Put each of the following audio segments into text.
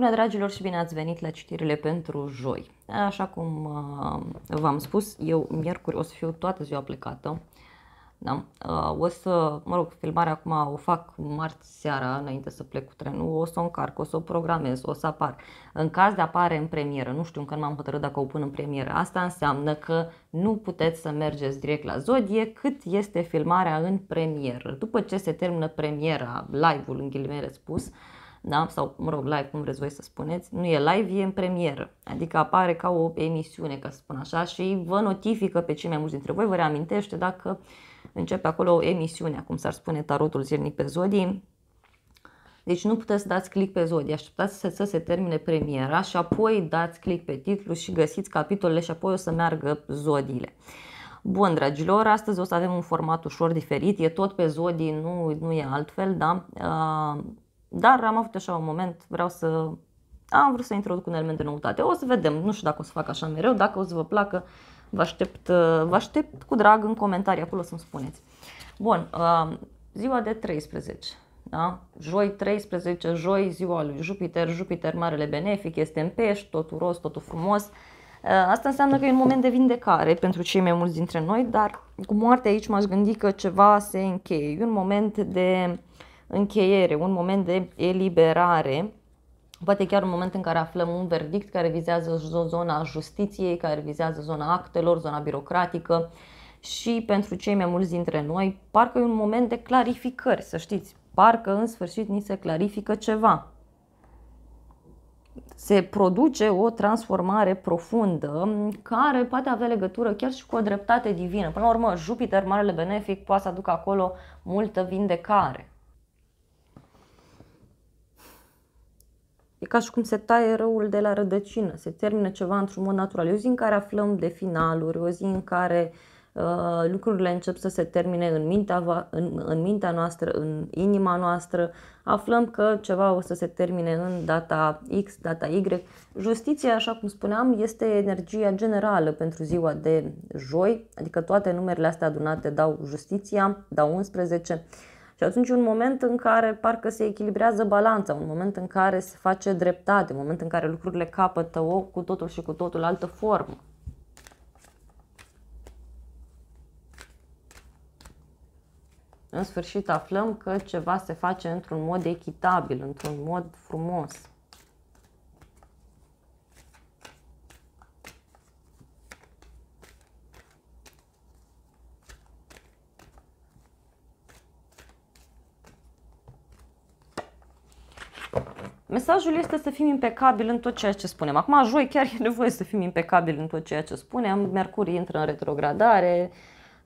Bună dragilor și bine ați venit la citirile pentru joi. Așa cum uh, v-am spus, eu miercuri o să fiu toată ziua plecată. Da? Uh, o să, mă rog, filmarea acum o fac marți seara înainte să plec cu trenul, o să o încarc, o să o programez, o să apar. În caz de apare în premieră, nu știu încă m am hotărât dacă o pun în premieră, asta înseamnă că nu puteți să mergeți direct la Zodie cât este filmarea în premieră. După ce se termină premiera, live-ul în ghilimele spus, uh, da? sau, mă rog, live, cum vreți voi să spuneți, nu e live, e în premieră, adică apare ca o emisiune, ca să spun așa, și vă notifică pe cei mai mulți dintre voi, vă reamintește dacă începe acolo o emisiune, cum s-ar spune tarotul zilnic pe zodii, deci nu puteți să dați click pe zodii, așteptați să, să se termine premiera și apoi dați click pe titlu și găsiți capitolele și apoi o să meargă zodiile. Bun, dragilor, astăzi o să avem un format ușor diferit, e tot pe zodii, nu, nu e altfel, da? Uh, dar am avut așa un moment, vreau să am vrut să introduc un element de noutate. O să vedem, nu știu dacă o să fac așa mereu, dacă o să vă placă, vă aștept, uh, vă aștept cu drag în comentarii, acolo să-mi spuneți. Bun, uh, ziua de 13, da? Joi 13, joi ziua lui Jupiter, Jupiter marele benefic, este în pești, totul roz, totul frumos. Uh, asta înseamnă că e un moment de vindecare pentru cei mai mulți dintre noi, dar cu moartea aici m-aș gândi că ceva se încheie. E un moment de încheiere, un moment de eliberare, poate chiar un moment în care aflăm un verdict care vizează zona justiției, care vizează zona actelor, zona birocratică și pentru cei mai mulți dintre noi, parcă e un moment de clarificări, să știți, parcă în sfârșit ni se clarifică ceva. Se produce o transformare profundă care poate avea legătură chiar și cu o dreptate divină. Până la urmă, Jupiter, marele benefic, poate să aducă acolo multă vindecare E ca și cum se taie răul de la rădăcină, se termină ceva într-un mod natural. E o zi în care aflăm de finaluri, o zi în care uh, lucrurile încep să se termine în mintea, va, în, în mintea noastră, în inima noastră, aflăm că ceva o să se termine în data X, data Y. Justiția, așa cum spuneam, este energia generală pentru ziua de joi, adică toate numerele astea adunate dau justiția, dau 11. Și atunci un moment în care parcă se echilibrează balanța, un moment în care se face dreptate, un moment în care lucrurile capătă o cu totul și cu totul altă formă. În sfârșit aflăm că ceva se face într-un mod echitabil, într-un mod frumos. Mesajul este să fim impecabili în tot ceea ce spunem. Acum, joi, chiar e nevoie să fim impecabili în tot ceea ce spunem. Mercur intră în retrogradare,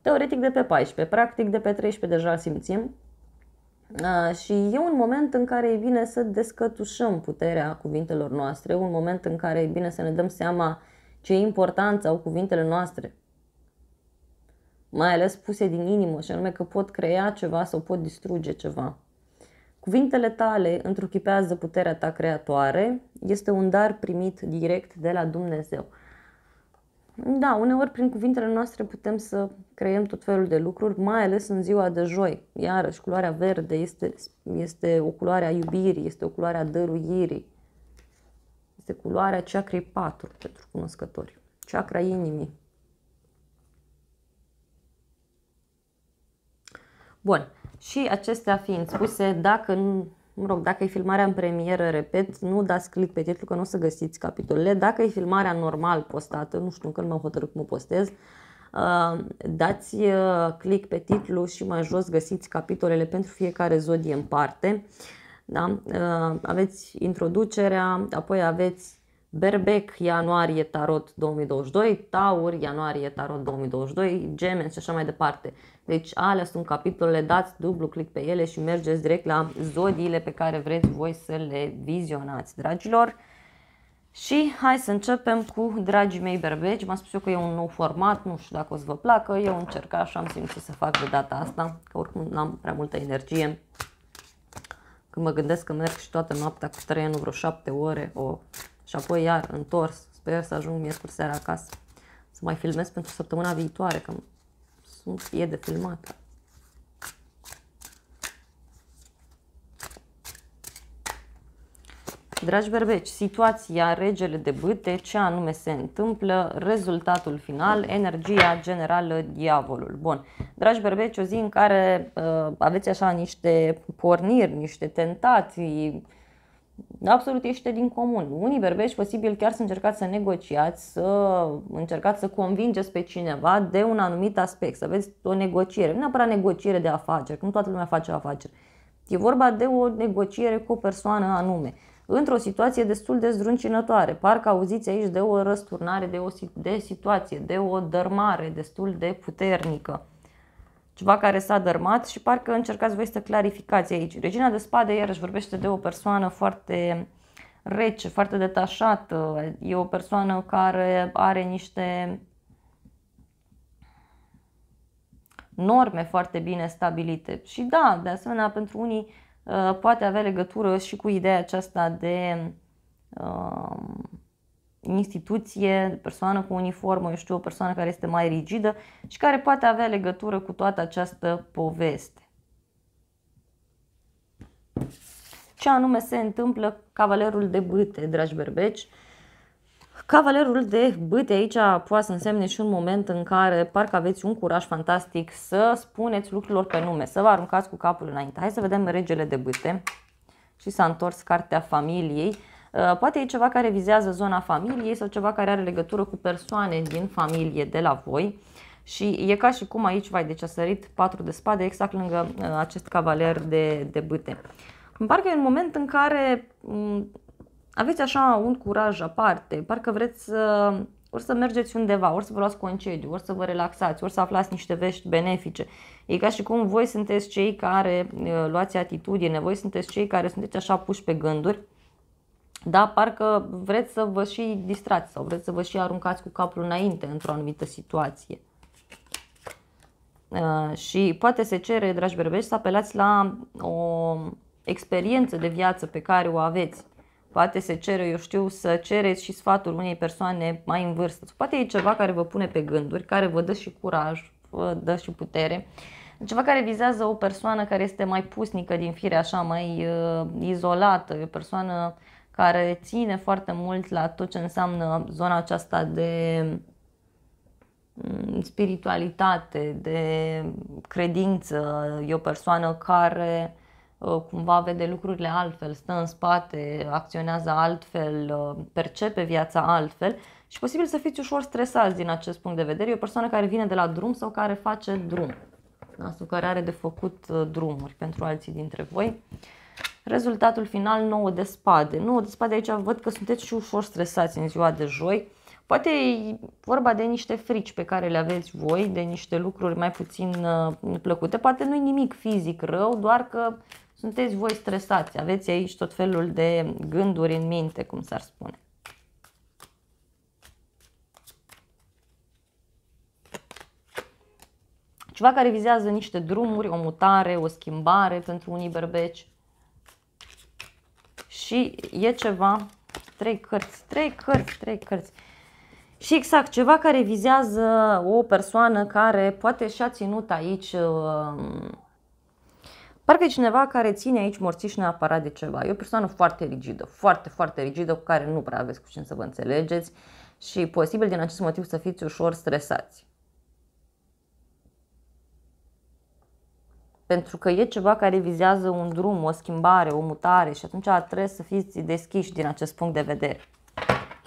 teoretic de pe 14, practic de pe 13 deja simțim. Și e un moment în care e bine să descătușăm puterea cuvintelor noastre, un moment în care e bine să ne dăm seama ce importanță au cuvintele noastre, mai ales puse din inimă, și anume că pot crea ceva sau pot distruge ceva. Cuvintele tale întruchipează puterea ta creatoare, este un dar primit direct de la Dumnezeu. Da, uneori prin cuvintele noastre putem să creăm tot felul de lucruri, mai ales în ziua de joi. Iarăși, culoarea verde este, este o culoare a iubirii, este o culoare a dăruirii. Este culoarea ceacrei 4 pentru cunoscători, ceacra inimii. Bun. Și acestea fiind spuse, dacă nu, mă rog, dacă e filmarea în premieră, repet, nu dați click pe titlu că nu o să găsiți capitolele. Dacă e filmarea normal postată, nu știu când m-am hotărât cum o postez, uh, dați uh, click pe titlu și mai jos găsiți capitolele pentru fiecare zodie în parte. Da? Uh, aveți introducerea, apoi aveți Berbec, ianuarie tarot 2022, Taur, ianuarie tarot 2022, Gemeni și așa mai departe. Deci alea sunt capitolele, dați dublu click pe ele și mergeți direct la zodiile pe care vreți voi să le vizionați, dragilor. Și hai să începem cu dragii mei berbeci. M-am spus eu că e un nou format, nu știu dacă o să vă placă, eu încerc așa, am simțit să fac de data asta, că oricum n-am prea multă energie. Când mă gândesc că merg și toată noaptea cu trenul vreo 7 ore, o, și apoi iar întors. Sper să ajung miercuri seara acasă. Să mai filmez pentru săptămâna viitoare, că sunt fie de filmat. Dragi berbeci, situația regele de bâte, ce anume se întâmplă, rezultatul final, energia generală, diavolul. Bun, dragi berbeci, o zi în care uh, aveți așa niște porniri, niște tentații, absolut ieșite din comun. Unii berbeci posibil chiar să încercați să negociați, să încercați să convingeți pe cineva de un anumit aspect, să aveți o negociere, nu neapărat negociere de afaceri, că nu toată lumea face afaceri. E vorba de o negociere cu o persoană anume, într-o situație destul de zdruncinătoare. Parcă auziți aici de o răsturnare, de o de situație, de o dărmare destul de puternică ceva care s-a dărmat și parcă încercați voi să clarificați aici. Regina de spade iarăși vorbește de o persoană foarte rece, foarte detașată, e o persoană care are niște norme foarte bine stabilite. Și da, de asemenea, pentru unii uh, poate avea legătură și cu ideea aceasta de um, instituție, persoană cu uniformă, eu știu, o persoană care este mai rigidă și care poate avea legătură cu toată această poveste. Ce anume se întâmplă cavalerul de bâte, dragi berbeci? Cavalerul de bâte aici poate să însemne și un moment în care parcă aveți un curaj fantastic să spuneți lucrurilor pe nume, să vă aruncați cu capul înainte. Hai să vedem regele de bâte și s-a întors cartea familiei. Uh, poate e ceva care vizează zona familiei sau ceva care are legătură cu persoane din familie de la voi. Și e ca și cum aici, vai, deci a sărit patru de spade exact lângă uh, acest cavaler de, de bâte. Îmi parcă e un moment în care mm, aveți așa un curaj aparte, parcă vreți să ori să mergeți undeva, ori să vă luați concediu, ori să vă relaxați, ori să aflați niște vești benefice. E ca și cum voi sunteți cei care uh, luați atitudine, voi sunteți cei care sunteți așa puși pe gânduri da, parcă vreți să vă și distrați sau vreți să vă și aruncați cu capul înainte într-o anumită situație. Uh, și poate se cere, dragi berbești, să apelați la o experiență de viață pe care o aveți. Poate se cere, eu știu, să cereți și sfatul unei persoane mai în vârstă. Poate e ceva care vă pune pe gânduri, care vă dă și curaj, vă dă și putere. Ceva care vizează o persoană care este mai pusnică din fire, așa, mai uh, izolată, o persoană uh, care ține foarte mult la tot ce înseamnă zona aceasta de mm, spiritualitate, de credință. E o persoană care ă, cumva vede lucrurile altfel, stă în spate, acționează altfel, ă, percepe viața altfel și posibil să fiți ușor stresați din acest punct de vedere. E o persoană care vine de la drum sau care face drum sau care are de făcut ă, drumuri pentru alții dintre voi. Rezultatul final 9 de spade. 9 de spade aici văd că sunteți și ușor stresați în ziua de joi. Poate e vorba de niște frici pe care le aveți voi, de niște lucruri mai puțin uh, plăcute. Poate nu e nimic fizic rău, doar că sunteți voi stresați. Aveți aici tot felul de gânduri în minte, cum s-ar spune. Ceva care vizează niște drumuri, o mutare, o schimbare pentru unii berbeci și e ceva, trei cărți, trei cărți, trei cărți. Și exact, ceva care vizează o persoană care poate și-a ținut aici, um, parcă e cineva care ține aici morțiș neapărat de ceva. E o persoană foarte rigidă, foarte, foarte rigidă, cu care nu prea aveți cu cine să vă înțelegeți și posibil din acest motiv să fiți ușor stresați. pentru că e ceva care vizează un drum, o schimbare, o mutare și atunci trebuie să fiți deschiși din acest punct de vedere.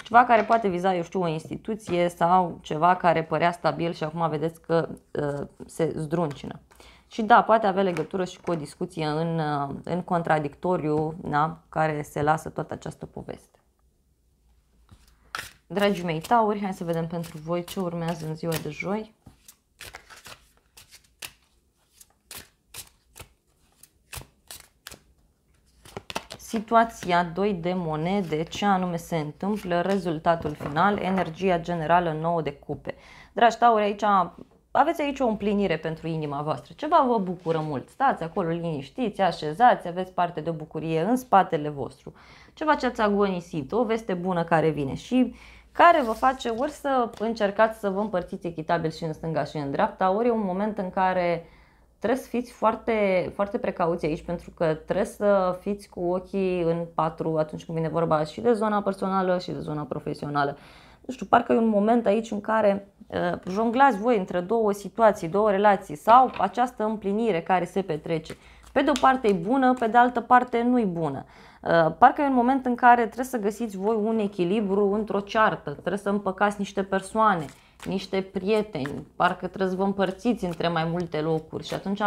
Ceva care poate viza, eu știu, o instituție sau ceva care părea stabil și acum vedeți că uh, se zdruncină. Și da, poate avea legătură și cu o discuție în, uh, în contradictoriu na, care se lasă toată această poveste. Dragii mei tauri, hai să vedem pentru voi ce urmează în ziua de joi. situația 2 de monede, ce anume se întâmplă, rezultatul final, energia generală nouă de cupe. Dragi tauri, aici aveți aici o împlinire pentru inima voastră. Ceva vă bucură mult. Stați acolo liniștiți, așezați, aveți parte de o bucurie în spatele vostru. Ceva ce ați agonisit, o veste bună care vine și care vă face ori să încercați să vă împărțiți echitabil și în stânga și în dreapta, ori e un moment în care trebuie să fiți foarte, foarte precauți aici pentru că trebuie să fiți cu ochii în patru atunci când vine vorba și de zona personală și de zona profesională. Nu știu, parcă e un moment aici în care uh, jonglați voi între două situații, două relații sau această împlinire care se petrece. Pe de o parte e bună, pe de altă parte nu e bună. Uh, parcă e un moment în care trebuie să găsiți voi un echilibru într-o ceartă, trebuie să împăcați niște persoane. Uh, niște prieteni, parcă trebuie să vă împărțiți între mai multe locuri și atunci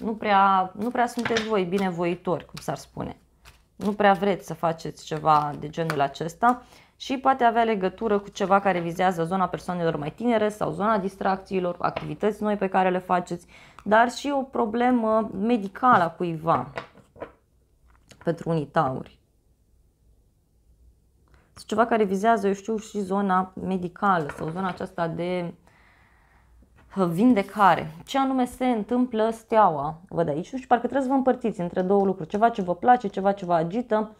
nu prea, nu prea sunteți voi binevoitori, cum s-ar spune. Nu prea vreți să faceți ceva de genul acesta și poate avea legătură cu ceva care vizează zona persoanelor mai tinere sau zona distracțiilor, activități noi pe care le faceți, dar și o problemă medicală a cuiva pentru unii tauri ceva care vizează, eu știu, și zona medicală sau zona aceasta de vindecare. Ce anume se întâmplă steaua, văd aici, și parcă trebuie să vă împărțiți între două lucruri, ceva ce vă place, ceva ce vă agită.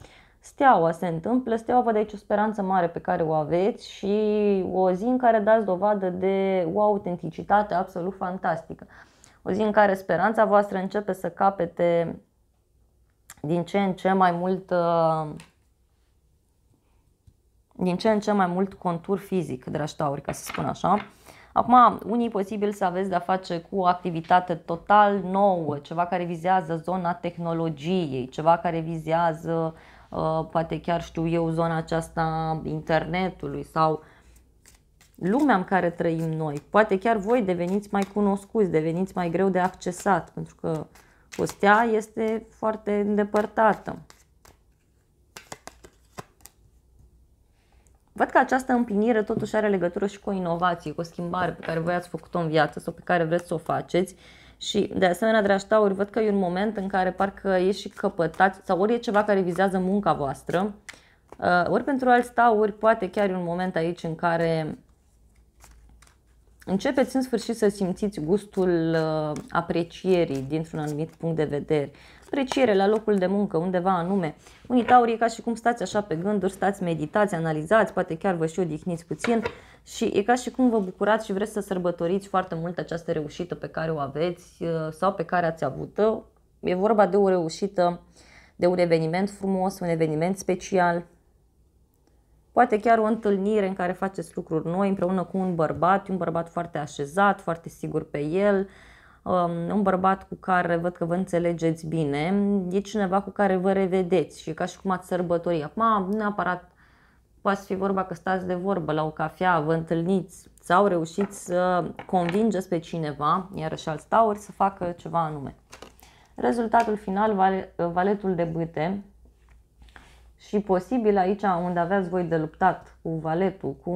Steaua se întâmplă, steaua văd aici o speranță mare pe care o aveți și o zi în care dați dovadă de o autenticitate absolut fantastică. O zi în care speranța voastră începe să capete din ce în ce mai mult uh, din ce în ce mai mult contur fizic, dragi tauri, ca să spun așa. Acum, unii posibil să aveți de-a face cu o activitate total nouă, ceva care vizează zona tehnologiei, ceva care vizează, uh, poate chiar știu eu, zona aceasta internetului sau lumea în care trăim noi. Poate chiar voi deveniți mai cunoscuți, deveniți mai greu de accesat, pentru că Costea este foarte îndepărtată. Văd că această împlinire totuși are legătură și cu o inovație, cu o schimbare pe care voi ați făcut-o în viață sau pe care vreți să o faceți. Și de asemenea, dragi tauri, văd că e un moment în care parcă e și căpătați sau ori e ceva care vizează munca voastră, uh, ori pentru alți tauri poate chiar e un moment aici în care începeți în sfârșit să simțiți gustul uh, aprecierii dintr-un anumit punct de vedere apreciere la locul de muncă, undeva anume. Unii tauri e ca și cum stați așa pe gânduri, stați, meditați, analizați, poate chiar vă și odihniți puțin și e ca și cum vă bucurați și vreți să sărbătoriți foarte mult această reușită pe care o aveți uh, sau pe care ați avut-o. E vorba de o reușită, de un eveniment frumos, un eveniment special, poate chiar o întâlnire în care faceți lucruri noi împreună cu un bărbat, un bărbat foarte așezat, foarte sigur pe el, Um, un bărbat cu care văd că vă înțelegeți bine, e cineva cu care vă revedeți și ca și cum ați sărbători. Acum, neapărat, poate fi vorba că stați de vorbă la o cafea, vă întâlniți sau reușiți să convingeți pe cineva, iarăși alți tauri, să facă ceva anume. Rezultatul final, valetul de bâte, și posibil aici unde aveați voi de luptat cu valetul, cu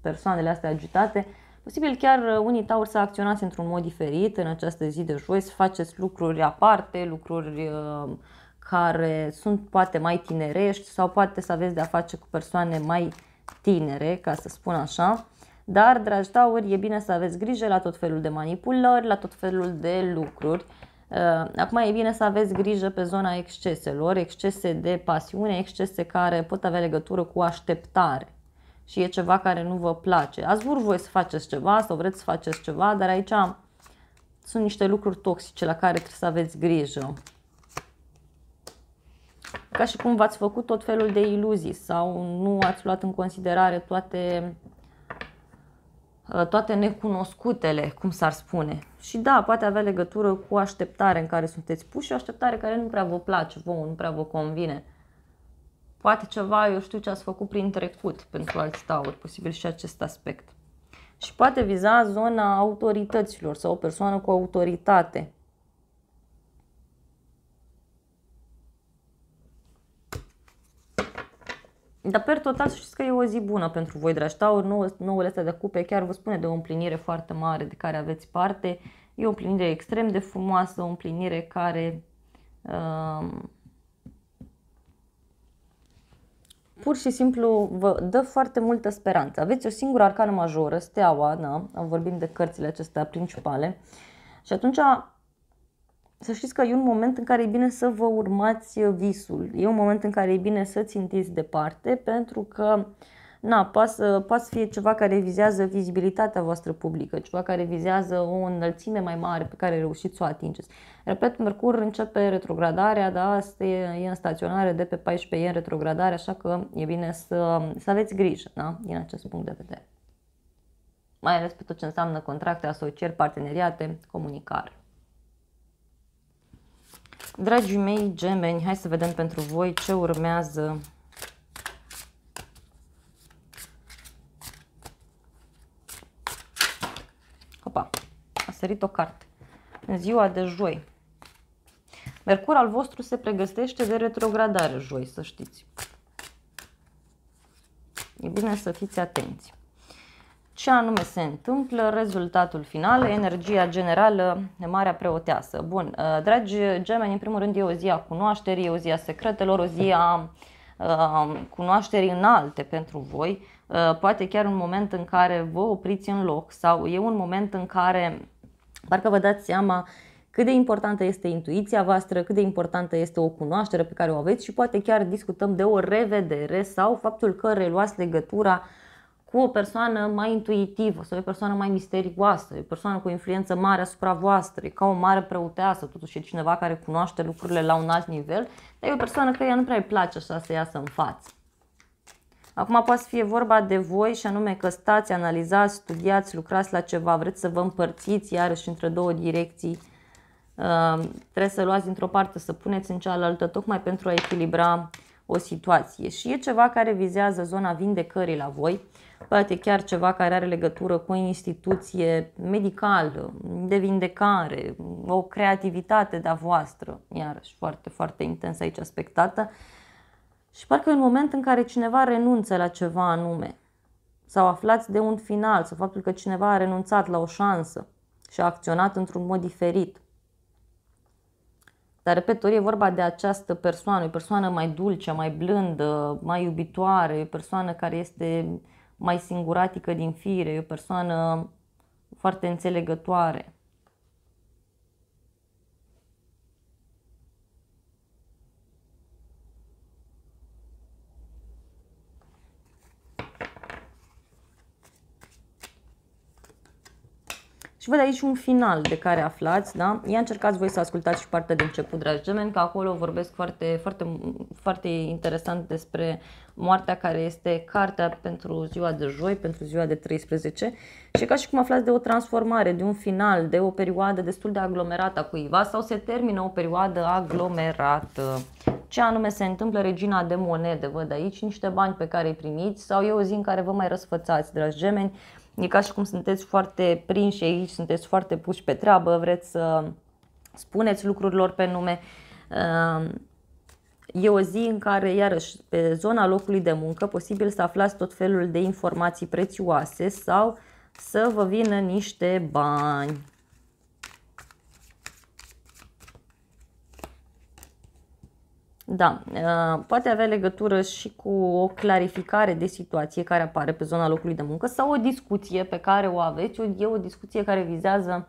persoanele astea agitate, Posibil chiar uh, unii tauri să acționați într-un mod diferit în această zi de joi, să faceți lucruri aparte, lucruri uh, care sunt poate mai tinerești sau poate să aveți de-a face cu persoane mai tinere, ca să spun așa. Dar, dragi tauri, e bine să aveți grijă la tot felul de manipulări, la tot felul de lucruri. Uh, acum e bine să aveți grijă pe zona exceselor, excese de pasiune, excese care pot avea legătură cu așteptare și e ceva care nu vă place. Ați vrut voi să faceți ceva sau vreți să faceți ceva, dar aici sunt niște lucruri toxice la care trebuie să aveți grijă. Ca și cum v-ați făcut tot felul de iluzii sau nu ați luat în considerare toate ă, toate necunoscutele, cum s-ar spune. Și da, poate avea legătură cu așteptare în care sunteți puși și o așteptare care nu prea vă place vouă, nu prea vă convine. Poate ceva, eu știu ce ați făcut prin trecut pentru alți tauri, posibil și acest aspect. Și poate viza zona autorităților sau o persoană cu autoritate. Dar per total să știți că e o zi bună pentru voi, dragi tauri. Nou, nouăle astea de cupe chiar vă spune de o împlinire foarte mare de care aveți parte. E o împlinire extrem de frumoasă, o împlinire care... Uh, pur și simplu vă dă foarte multă speranță. Aveți o singură arcană majoră, steaua, da? vorbim de cărțile acestea principale. Și atunci să știți că e un moment în care e bine să vă urmați visul. E un moment în care e bine să țintiți departe pentru că uh, na, poate, poate să fie ceva care vizează vizibilitatea voastră publică, ceva care vizează o înălțime mai mare pe care reușiți să o atingeți. Repet, Mercur începe retrogradarea, da, asta e în staționare de pe 14, e în retrogradare, așa că e bine să, să aveți grijă da, din acest punct de vedere. Mai ales pe tot ce înseamnă contracte, asocieri, parteneriate, comunicare. Dragii mei gemeni, hai să vedem pentru voi ce urmează sărit o carte. În ziua de joi. Mercur al vostru se pregătește de retrogradare joi, să știți. E bine să fiți atenți. Ce anume se întâmplă, rezultatul final, energia generală, marea preoteasă. Bun, ă, dragi gemeni, în primul rând e o zi a cunoașterii, e o zi a secretelor, o zi a ă, cunoașterii înalte pentru voi, ă, poate chiar un moment în care vă opriți în loc sau e un moment în care Parcă vă dați seama cât de importantă este intuiția voastră, cât de importantă este o cunoaștere pe care o aveți și poate chiar discutăm de o revedere sau faptul că reluați legătura cu o persoană mai intuitivă sau o persoană mai misterioasă, o persoană cu influență mare asupra voastră, e ca o mare preoteasă, totuși e cineva care cunoaște lucrurile la un alt nivel, dar e o persoană care nu prea îi place așa să iasă în față. Acum poate să fie vorba de voi și anume că stați, analizați, studiați, lucrați la ceva, vreți să vă împărțiți iarăși între două direcții, uh, trebuie să luați dintr-o parte, să puneți în cealaltă, tocmai pentru a echilibra o situație. Și e ceva care vizează zona vindecării la voi, poate chiar ceva care are legătură cu o instituție medicală, de vindecare, o creativitate de-a voastră, iarăși foarte, foarte intens aici aspectată, și parcă e un moment în care cineva renunță la ceva anume sau aflați de un final sau faptul că cineva a renunțat la o șansă și a acționat într-un mod diferit. Dar, repet, ori e vorba de această persoană, o persoană mai dulce, mai blândă, mai iubitoare, o persoană care este mai singuratică din fire, o persoană foarte înțelegătoare. Și văd aici un final de care aflați, da? Ia încercați voi să ascultați și partea de început, dragi gemeni, că acolo vorbesc foarte, foarte, foarte interesant despre moartea care este cartea pentru ziua de joi, pentru ziua de 13 și ca și cum aflați de o transformare, de un final, de o perioadă destul de aglomerată a cuiva sau se termină o perioadă aglomerată. Ce anume se întâmplă regina de monede, văd aici, niște bani pe care îi primiți sau e o zi în care vă mai răsfățați, dragi gemeni, E ca și cum sunteți foarte prinși aici, sunteți foarte puși pe treabă, vreți să spuneți lucrurilor pe nume. Ehm, e o zi în care, iarăși, pe zona locului de muncă, posibil să aflați tot felul de informații prețioase sau să vă vină niște bani. Da, uh, poate avea legătură și cu o clarificare de situație care apare pe zona locului de muncă sau o discuție pe care o aveți. E o discuție care vizează,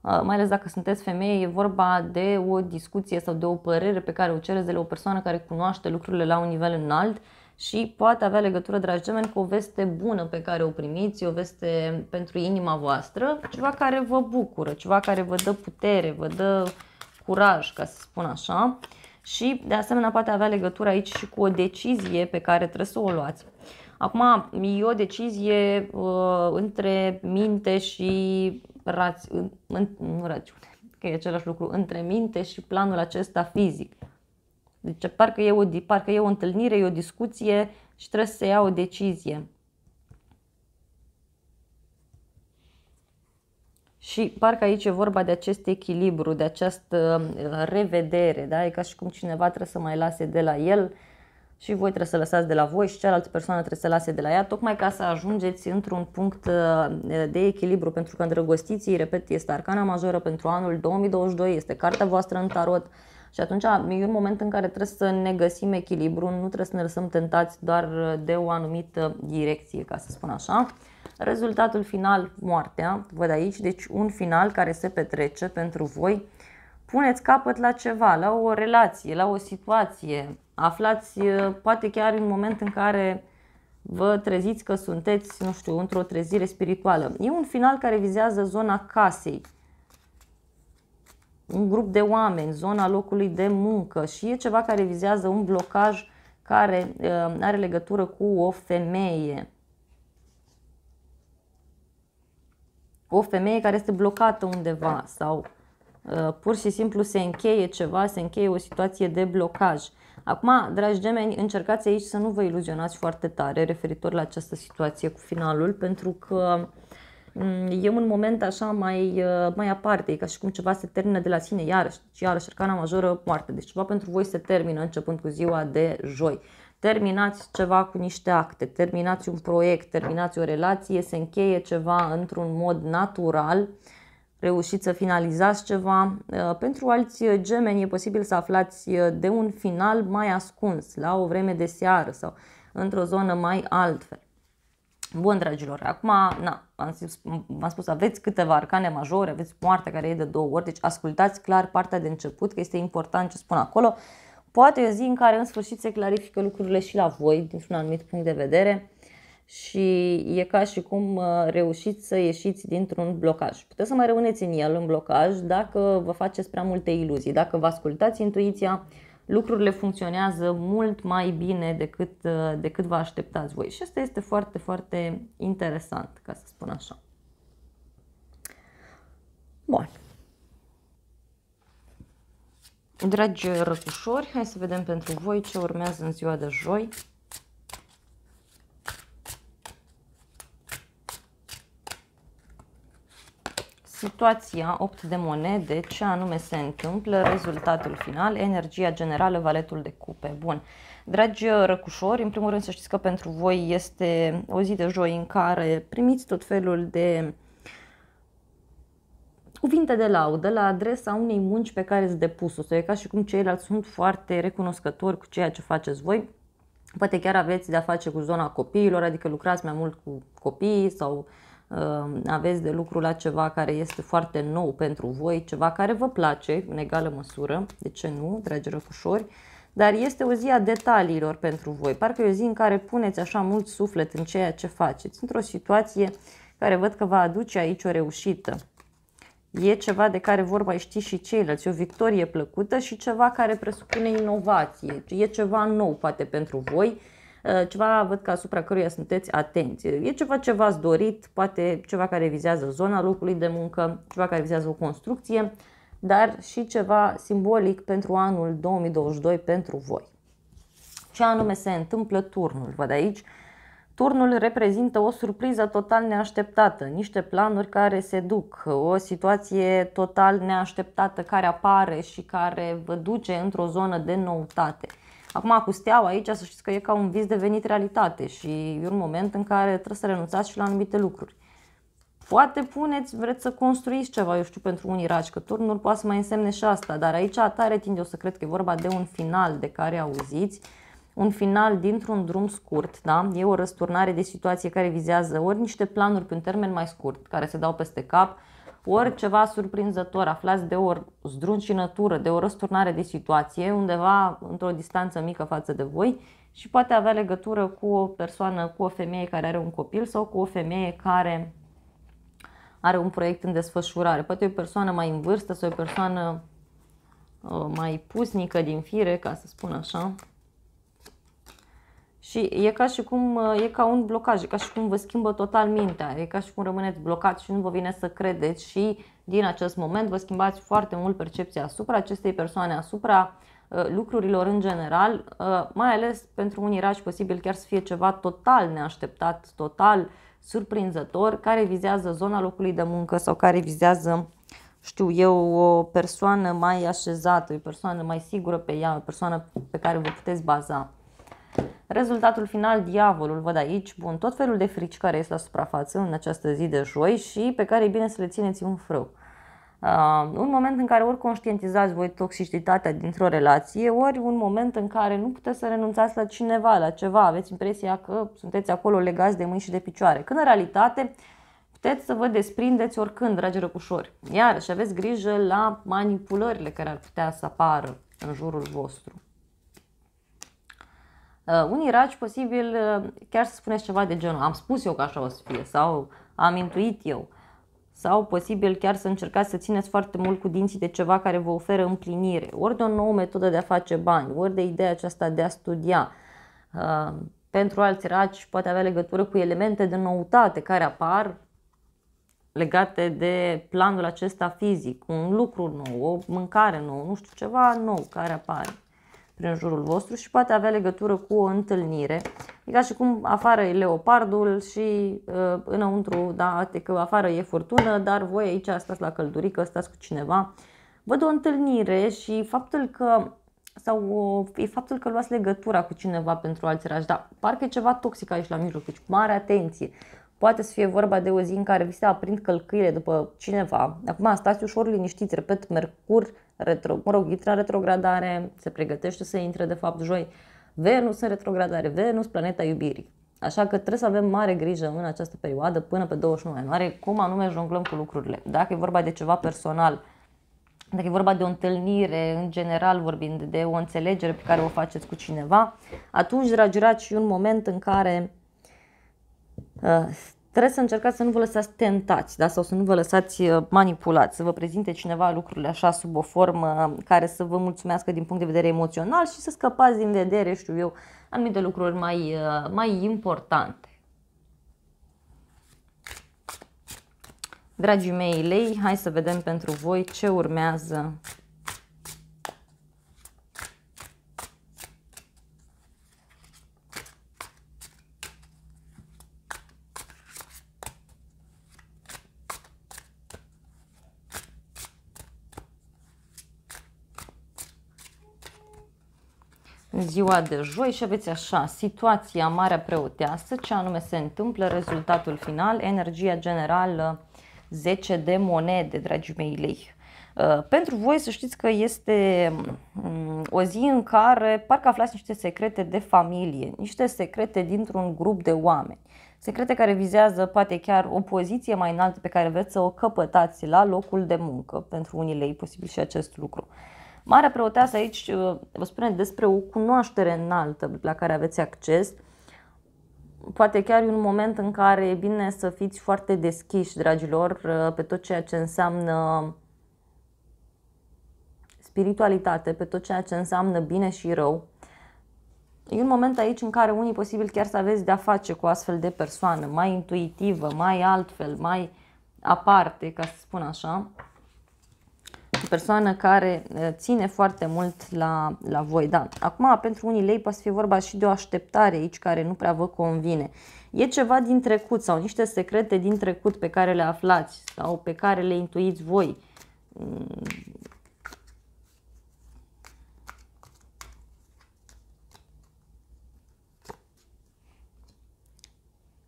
uh, mai ales dacă sunteți femeie, e vorba de o discuție sau de o părere pe care o cereți de la o persoană care cunoaște lucrurile la un nivel înalt și poate avea legătură, dragi gemeni, cu o veste bună pe care o primiți, o veste pentru inima voastră, ceva care vă bucură, ceva care vă dă putere, vă dă curaj, ca să spun așa și de asemenea poate avea legătură aici și cu o decizie pe care trebuie să o luați. Acum, e o decizie uh, între minte și rați, în, nu rațiune, că e același lucru, între minte și planul acesta fizic. Deci parcă e o, parcă e o întâlnire, e o discuție și trebuie să se ia o decizie. Și parcă aici e vorba de acest echilibru, de această uh, revedere, da? E ca și cum cineva trebuie să mai lase de la el și voi trebuie să lăsați de la voi și cealaltă persoană trebuie să lase de la ea, tocmai ca să ajungeți într-un punct uh, de echilibru, pentru că îndrăgostiții, repet, este arcana majoră pentru anul 2022, este cartea voastră în tarot și atunci e un moment în care trebuie să ne găsim echilibru, nu trebuie să ne lăsăm tentați doar de o anumită direcție, ca să spun așa. Rezultatul final, moartea, văd aici, deci un final care se petrece pentru voi. Puneți capăt la ceva, la o relație, la o situație. Aflați eh, poate chiar în moment în care vă treziți că sunteți, nu știu, într-o trezire spirituală. E un final care vizează zona casei, un grup de oameni, zona locului de muncă și e ceva care vizează un blocaj care uh, are legătură cu o femeie. o femeie care este blocată undeva da. sau uh, pur și simplu se încheie ceva, se încheie o situație de blocaj. Acum, dragi gemeni, încercați aici să nu vă iluzionați foarte tare referitor la această situație cu finalul, pentru că mm, e un moment așa mai, uh, mai aparte, e ca și cum ceva se termină de la sine, iarăși, iarăși, arcana majoră moarte, deci ceva pentru voi se termină începând cu ziua de joi terminați ceva cu niște acte, terminați un proiect, terminați o relație, se încheie ceva într-un mod natural, reușiți să finalizați ceva. Uh, pentru alți gemeni e posibil să aflați uh, de un final mai ascuns, la o vreme de seară sau într-o zonă mai altfel. Bun, dragilor, acum, na, am spus, am spus, aveți câteva arcane majore, aveți moartea care e de două ori, deci ascultați clar partea de început, că este important ce spun acolo. Poate e o zi în care în sfârșit se clarifică lucrurile și la voi, dintr-un anumit punct de vedere și e ca și cum uh, reușiți să ieșiți dintr-un blocaj. Puteți să mai rămâneți în el, în blocaj, dacă vă faceți prea multe iluzii, dacă vă ascultați intuiția, lucrurile funcționează mult mai bine decât, uh, decât vă așteptați voi. Și asta este foarte, foarte interesant, ca să spun așa. Bun. Dragi răcușori, hai să vedem pentru voi ce urmează în ziua de joi. Situația 8 de monede, ce anume se întâmplă, rezultatul final, energia generală, valetul de cupe. Bun. Dragi răcușori, în primul rând să știți că pentru voi este o zi de joi în care primiți tot felul de cuvinte de laudă la adresa unei munci pe care ați depus-o. Sau e ca și cum ceilalți sunt foarte recunoscători cu ceea ce faceți voi. Poate chiar aveți de-a face cu zona copiilor, adică lucrați mai mult cu copiii sau uh, aveți de lucru la ceva care este foarte nou pentru voi, ceva care vă place în egală măsură, de ce nu, dragi răfușori, dar este o zi a detaliilor pentru voi. Parcă e o zi în care puneți așa mult suflet în ceea ce faceți, într-o situație care văd că va aduce aici o reușită. E ceva de care vor mai ști și ceilalți, o victorie plăcută și ceva care presupune inovație. E ceva nou, poate, pentru voi, uh, ceva văd că asupra căruia sunteți atenți. E ceva ce v-ați dorit, poate ceva care vizează zona locului de muncă, ceva care vizează o construcție, dar și ceva simbolic pentru anul 2022 pentru voi. Ce anume se întâmplă turnul? Văd aici Turnul reprezintă o surpriză total neașteptată, niște planuri care se duc, o situație total neașteptată care apare și care vă duce într-o zonă de noutate. Acum, cu steaua aici, să știți că e ca un vis devenit realitate și e un moment în care trebuie să renunțați și la anumite lucruri. Poate puneți, vreți să construiți ceva, eu știu, pentru unii raci, că turnul poate să mai însemne și asta, dar aici tare tinde, o să cred că e vorba de un final de care auziți, un final dintr-un drum scurt, da? e o răsturnare de situație care vizează ori niște planuri pe un termen mai scurt, care se dau peste cap, ori ceva surprinzător, aflați de o zdruncinătură, de o răsturnare de situație undeva într-o distanță mică față de voi și poate avea legătură cu o persoană, cu o femeie care are un copil sau cu o femeie care are un proiect în desfășurare. Poate e o persoană mai în vârstă sau o persoană uh, mai pusnică din fire, ca să spun așa, și e ca și cum e ca un blocaj, e ca și cum vă schimbă total mintea, e ca și cum rămâneți blocați și nu vă vine să credeți și din acest moment vă schimbați foarte mult percepția asupra acestei persoane, asupra uh, lucrurilor în general, uh, mai ales pentru un iraș posibil chiar să fie ceva total neașteptat, total surprinzător, care vizează zona locului de muncă sau care vizează știu eu, o persoană mai așezată, o persoană mai sigură pe ea, o persoană pe care vă puteți baza. Rezultatul final, diavolul, văd aici, bun, tot felul de frici care este la suprafață în această zi de joi și pe care e bine să le țineți un frâu. Uh, un moment în care ori conștientizați voi toxicitatea dintr-o relație, ori un moment în care nu puteți să renunțați la cineva, la ceva, aveți impresia că sunteți acolo legați de mâini și de picioare, când în realitate puteți să vă desprindeți oricând, dragi răcușori. Iar și aveți grijă la manipulările care ar putea să apară în jurul vostru. Uh, unii raci, posibil, uh, chiar să spuneți ceva de genul, am spus eu că așa o să fie sau am intuit eu. Sau posibil chiar să încercați să țineți foarte mult cu dinții de ceva care vă oferă împlinire, ori de o nouă metodă de a face bani, ori de ideea aceasta de a studia. Uh, pentru alți raci poate avea legătură cu elemente de noutate care apar legate de planul acesta fizic, un lucru nou, o mâncare nouă, nu știu, ceva nou care apare prin jurul vostru și poate avea legătură cu o întâlnire. E ca și cum afară e leopardul și uh, înăuntru, da, că afară e furtună, dar voi aici stați la căldurică, stați cu cineva. Văd o întâlnire și faptul că sau o, e faptul că luați legătura cu cineva pentru alți rași, dar parcă e ceva toxic aici la mijloc, deci mare atenție. Poate să fie vorba de o zi în care vi se aprind călcâile după cineva. Acum stați ușor liniștiți, repet, Mercur retro, mă rog, intră în retrogradare, se pregătește să intre de fapt joi. Venus în retrogradare, Venus, planeta iubirii. Așa că trebuie să avem mare grijă în această perioadă până pe 29 ianuarie cum anume jonglăm cu lucrurile. Dacă e vorba de ceva personal, dacă e vorba de o întâlnire, în general vorbind, de o înțelegere pe care o faceți cu cineva, atunci, dragi și un moment în care uh, Trebuie să încercați să nu vă lăsați tentați da? sau să nu vă lăsați uh, manipulați, să vă prezinte cineva lucrurile așa sub o formă uh, care să vă mulțumească din punct de vedere emoțional și să scăpați din vedere, știu eu, anumite lucruri mai, uh, mai importante. Dragii mei lei, hai să vedem pentru voi ce urmează ziua de joi și aveți așa, situația marea preoteasă, ce anume se întâmplă, rezultatul final, energia generală 10 de monede, dragii mei lei. Uh, pentru voi să știți că este mm, o zi în care parcă aflați niște secrete de familie, niște secrete dintr-un grup de oameni. Secrete care vizează poate chiar o poziție mai înaltă pe care vreți să o căpătați la locul de muncă. Pentru unii lei posibil și acest lucru. Marea preoteasă aici uh, vă spune despre o cunoaștere înaltă la care aveți acces. Poate chiar e un moment în care e bine să fiți foarte deschiși, dragilor, uh, pe tot ceea ce înseamnă spiritualitate, pe tot ceea ce înseamnă bine și rău. E un moment aici în care unii posibil chiar să aveți de-a face cu astfel de persoană, mai intuitivă, mai altfel, mai aparte, ca să spun așa persoană care eh, ține foarte mult la, la voi. Da. Acum, pentru unii lei poate fi vorba și de o așteptare aici care nu prea vă convine. E ceva din trecut sau niște secrete din trecut pe care le aflați sau pe care le intuiți voi. Mm.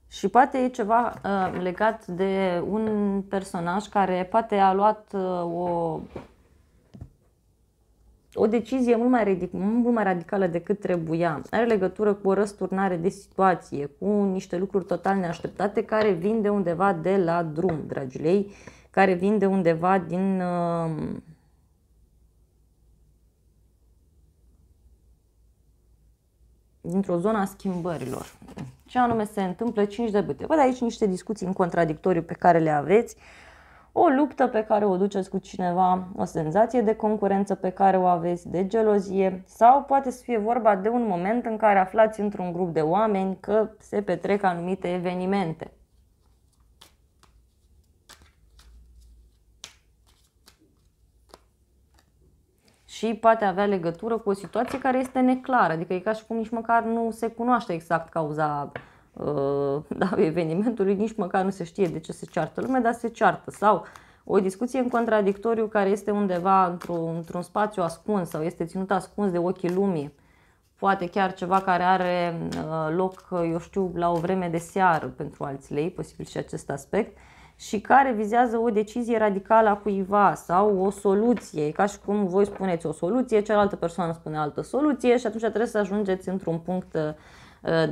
Și poate e ceva uh, legat de un personaj care poate a luat uh, o o decizie mult mai, ridic, mult mai radicală decât trebuia. Are legătură cu o răsturnare de situație, cu niște lucruri total neașteptate care vin de undeva de la drum, ei, care vin de undeva din... Uh, dintr-o zonă a schimbărilor. Ce anume se întâmplă 5 de bâte. Văd aici niște discuții în contradictoriu pe care le aveți. Uh, o luptă pe care o duceți cu cineva, o senzație de concurență pe care o aveți, de gelozie sau poate să fie vorba de un moment în care aflați într-un grup de oameni că se petrec anumite evenimente. și poate avea legătură cu o situație care este neclară, adică e ca și cum nici măcar nu se cunoaște exact cauza Uh, da, evenimentului, nici măcar nu se știe de ce se ceartă lumea, dar se ceartă. Sau o discuție în contradictoriu care este undeva într-un, într spațiu ascuns sau este ținut ascuns de ochii lumii. Poate chiar ceva care are uh, loc, uh, eu știu, la o vreme de seară pentru alți lei, posibil și acest aspect, și care vizează o decizie radicală a cuiva sau o soluție. ca și cum voi spuneți o soluție, cealaltă persoană spune altă soluție și atunci trebuie să ajungeți într-un punct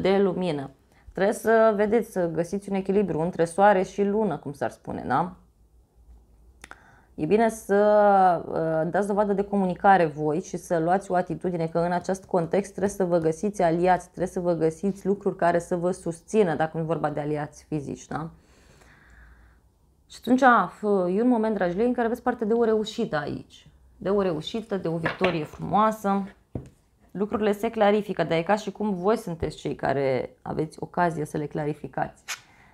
de lumină. Trebuie să vedeți, să găsiți un echilibru între soare și lună, cum s-ar spune, da? E bine să uh, dați dovadă de comunicare voi și să luați o atitudine că în acest context trebuie să vă găsiți aliați, trebuie să vă găsiți lucruri care să vă susțină, dacă nu e vorba de aliați fizici, da? Și atunci e un moment, dragilei, în care aveți parte de o reușită aici. De o reușită, de o victorie frumoasă lucrurile se clarifică, dar e ca și cum voi sunteți cei care aveți ocazia să le clarificați.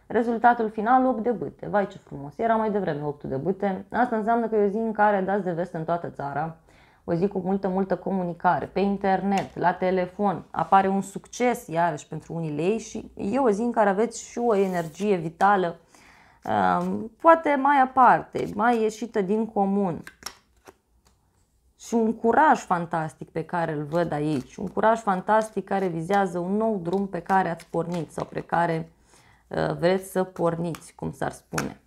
Rezultatul final 8 de bâte. Vai ce frumos, era mai devreme 8 de bâte. Asta înseamnă că e o zi în care dați de veste în toată țara, o zi cu multă, multă comunicare, pe internet, la telefon, apare un succes iarăși pentru unii lei și e o zi în care aveți și o energie vitală, um, poate mai aparte, mai ieșită din comun, și un curaj fantastic pe care îl văd aici, un curaj fantastic care vizează un nou drum pe care ați pornit sau pe care uh, vreți să porniți, cum s-ar spune.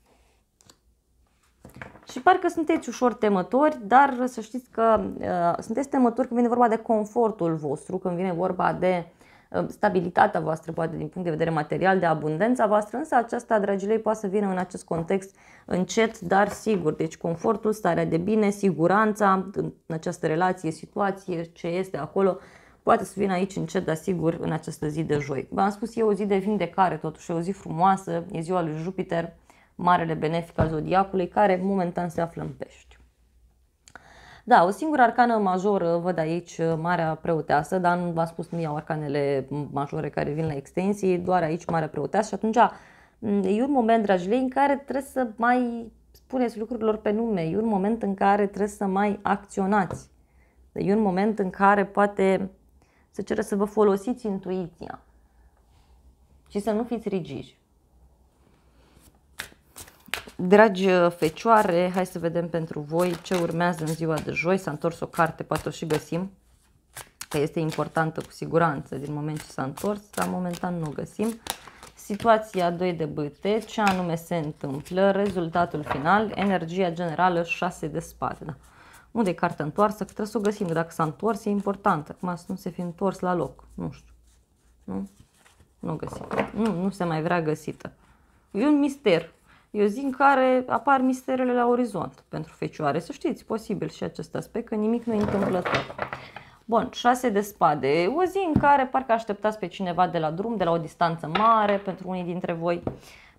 Și parcă sunteți ușor temători, dar să știți că uh, sunteți temători când vine vorba de confortul vostru, când vine vorba de Ehm, stabilitatea voastră, poate din punct de vedere material, de abundența voastră, însă aceasta, dragilei, poate să vină în acest context încet, dar sigur. Deci confortul, starea de bine, siguranța în această relație, situație, ce este acolo, poate să vină aici încet, dar sigur, în această zi de joi. V-am spus, e o zi de vindecare, totuși, e o zi frumoasă, e ziua lui Jupiter, marele benefic al zodiacului, care momentan se află în pești. Da, o singură arcană majoră văd aici, Marea Preoteasă, dar nu v-am spus, nu iau arcanele majore care vin la extensii, doar aici Marea Preoteasă și atunci e un moment, dragilei, în care trebuie să mai spuneți lucrurilor pe nume, e un moment în care trebuie să mai acționați, e un moment în care poate să cere să vă folosiți intuiția și să nu fiți rigiși. Dragi uh, fecioare, hai să vedem pentru voi ce urmează în ziua de joi. S-a întors o carte, poate o și găsim, că este importantă cu siguranță din moment ce s-a întors, dar momentan nu o găsim. Situația 2 de băte. ce anume se întâmplă, rezultatul final, energia generală 6 de spate. Da. Unde e cartea întoarsă? Că trebuie să o găsim, dacă s-a întors e important. Acum să nu se fi întors la loc, nu știu. Nu? Nu o găsim. Nu, nu se mai vrea găsită. E un mister E o zi în care apar misterele la orizont pentru fecioare. Să știți, posibil și acest aspect, că nimic nu e întâmplător. Bun, șase de spade. E o zi în care parcă așteptați pe cineva de la drum, de la o distanță mare, pentru unii dintre voi.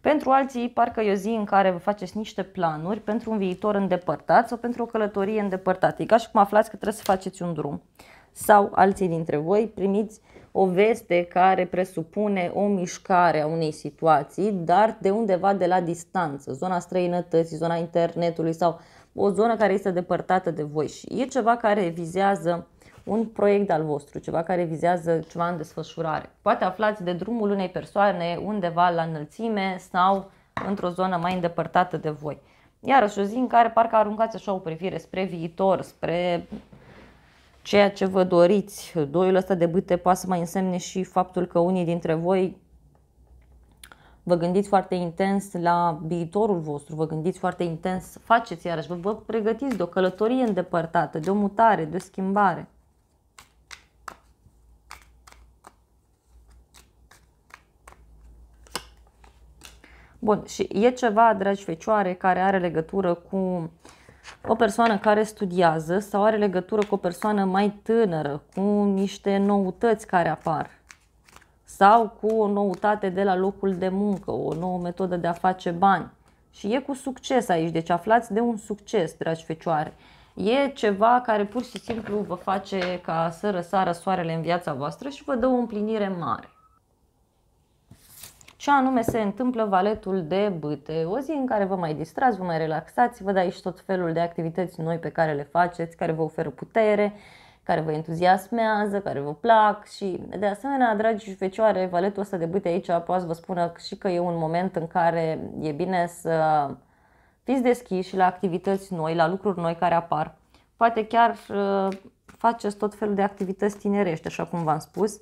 Pentru alții, parcă e o zi în care vă faceți niște planuri pentru un viitor îndepărtat sau pentru o călătorie îndepărtată. E ca și cum aflați că trebuie să faceți un drum. Sau alții dintre voi primiți o veste care presupune o mișcare a unei situații, dar de undeva de la distanță, zona străinătății, zona internetului sau o zonă care este depărtată de voi și e ceva care vizează un proiect al vostru, ceva care vizează ceva în desfășurare. Poate aflați de drumul unei persoane undeva la înălțime sau într-o zonă mai îndepărtată de voi. Iarăși o zi în care parcă aruncați așa o privire spre viitor, spre ceea ce vă doriți, doiul ăsta de bâte să mai însemne și faptul că unii dintre voi vă gândiți foarte intens la viitorul vostru, vă gândiți foarte intens, faceți iarăși, vă, vă pregătiți de o călătorie îndepărtată, de o mutare, de o schimbare. Bun, și e ceva, dragi fecioare, care are legătură cu o persoană care studiază sau are legătură cu o persoană mai tânără, cu niște noutăți care apar sau cu o noutate de la locul de muncă, o nouă metodă de a face bani. Și e cu succes aici, deci aflați de un succes, dragi fecioare. E ceva care pur și simplu vă face ca să răsară soarele în viața voastră și vă dă o împlinire mare și anume se întâmplă valetul de bâte, o zi în care vă mai distrați, vă mai relaxați, vă dai și tot felul de activități noi pe care le faceți, care vă oferă putere, care vă entuziasmează, care vă plac și de asemenea, dragi și fecioare, valetul ăsta de bâte aici poate să vă spună și că e un moment în care e bine să fiți deschiși la activități noi, la lucruri noi care apar. Poate chiar uh, faceți tot felul de activități tinerești, așa cum v-am spus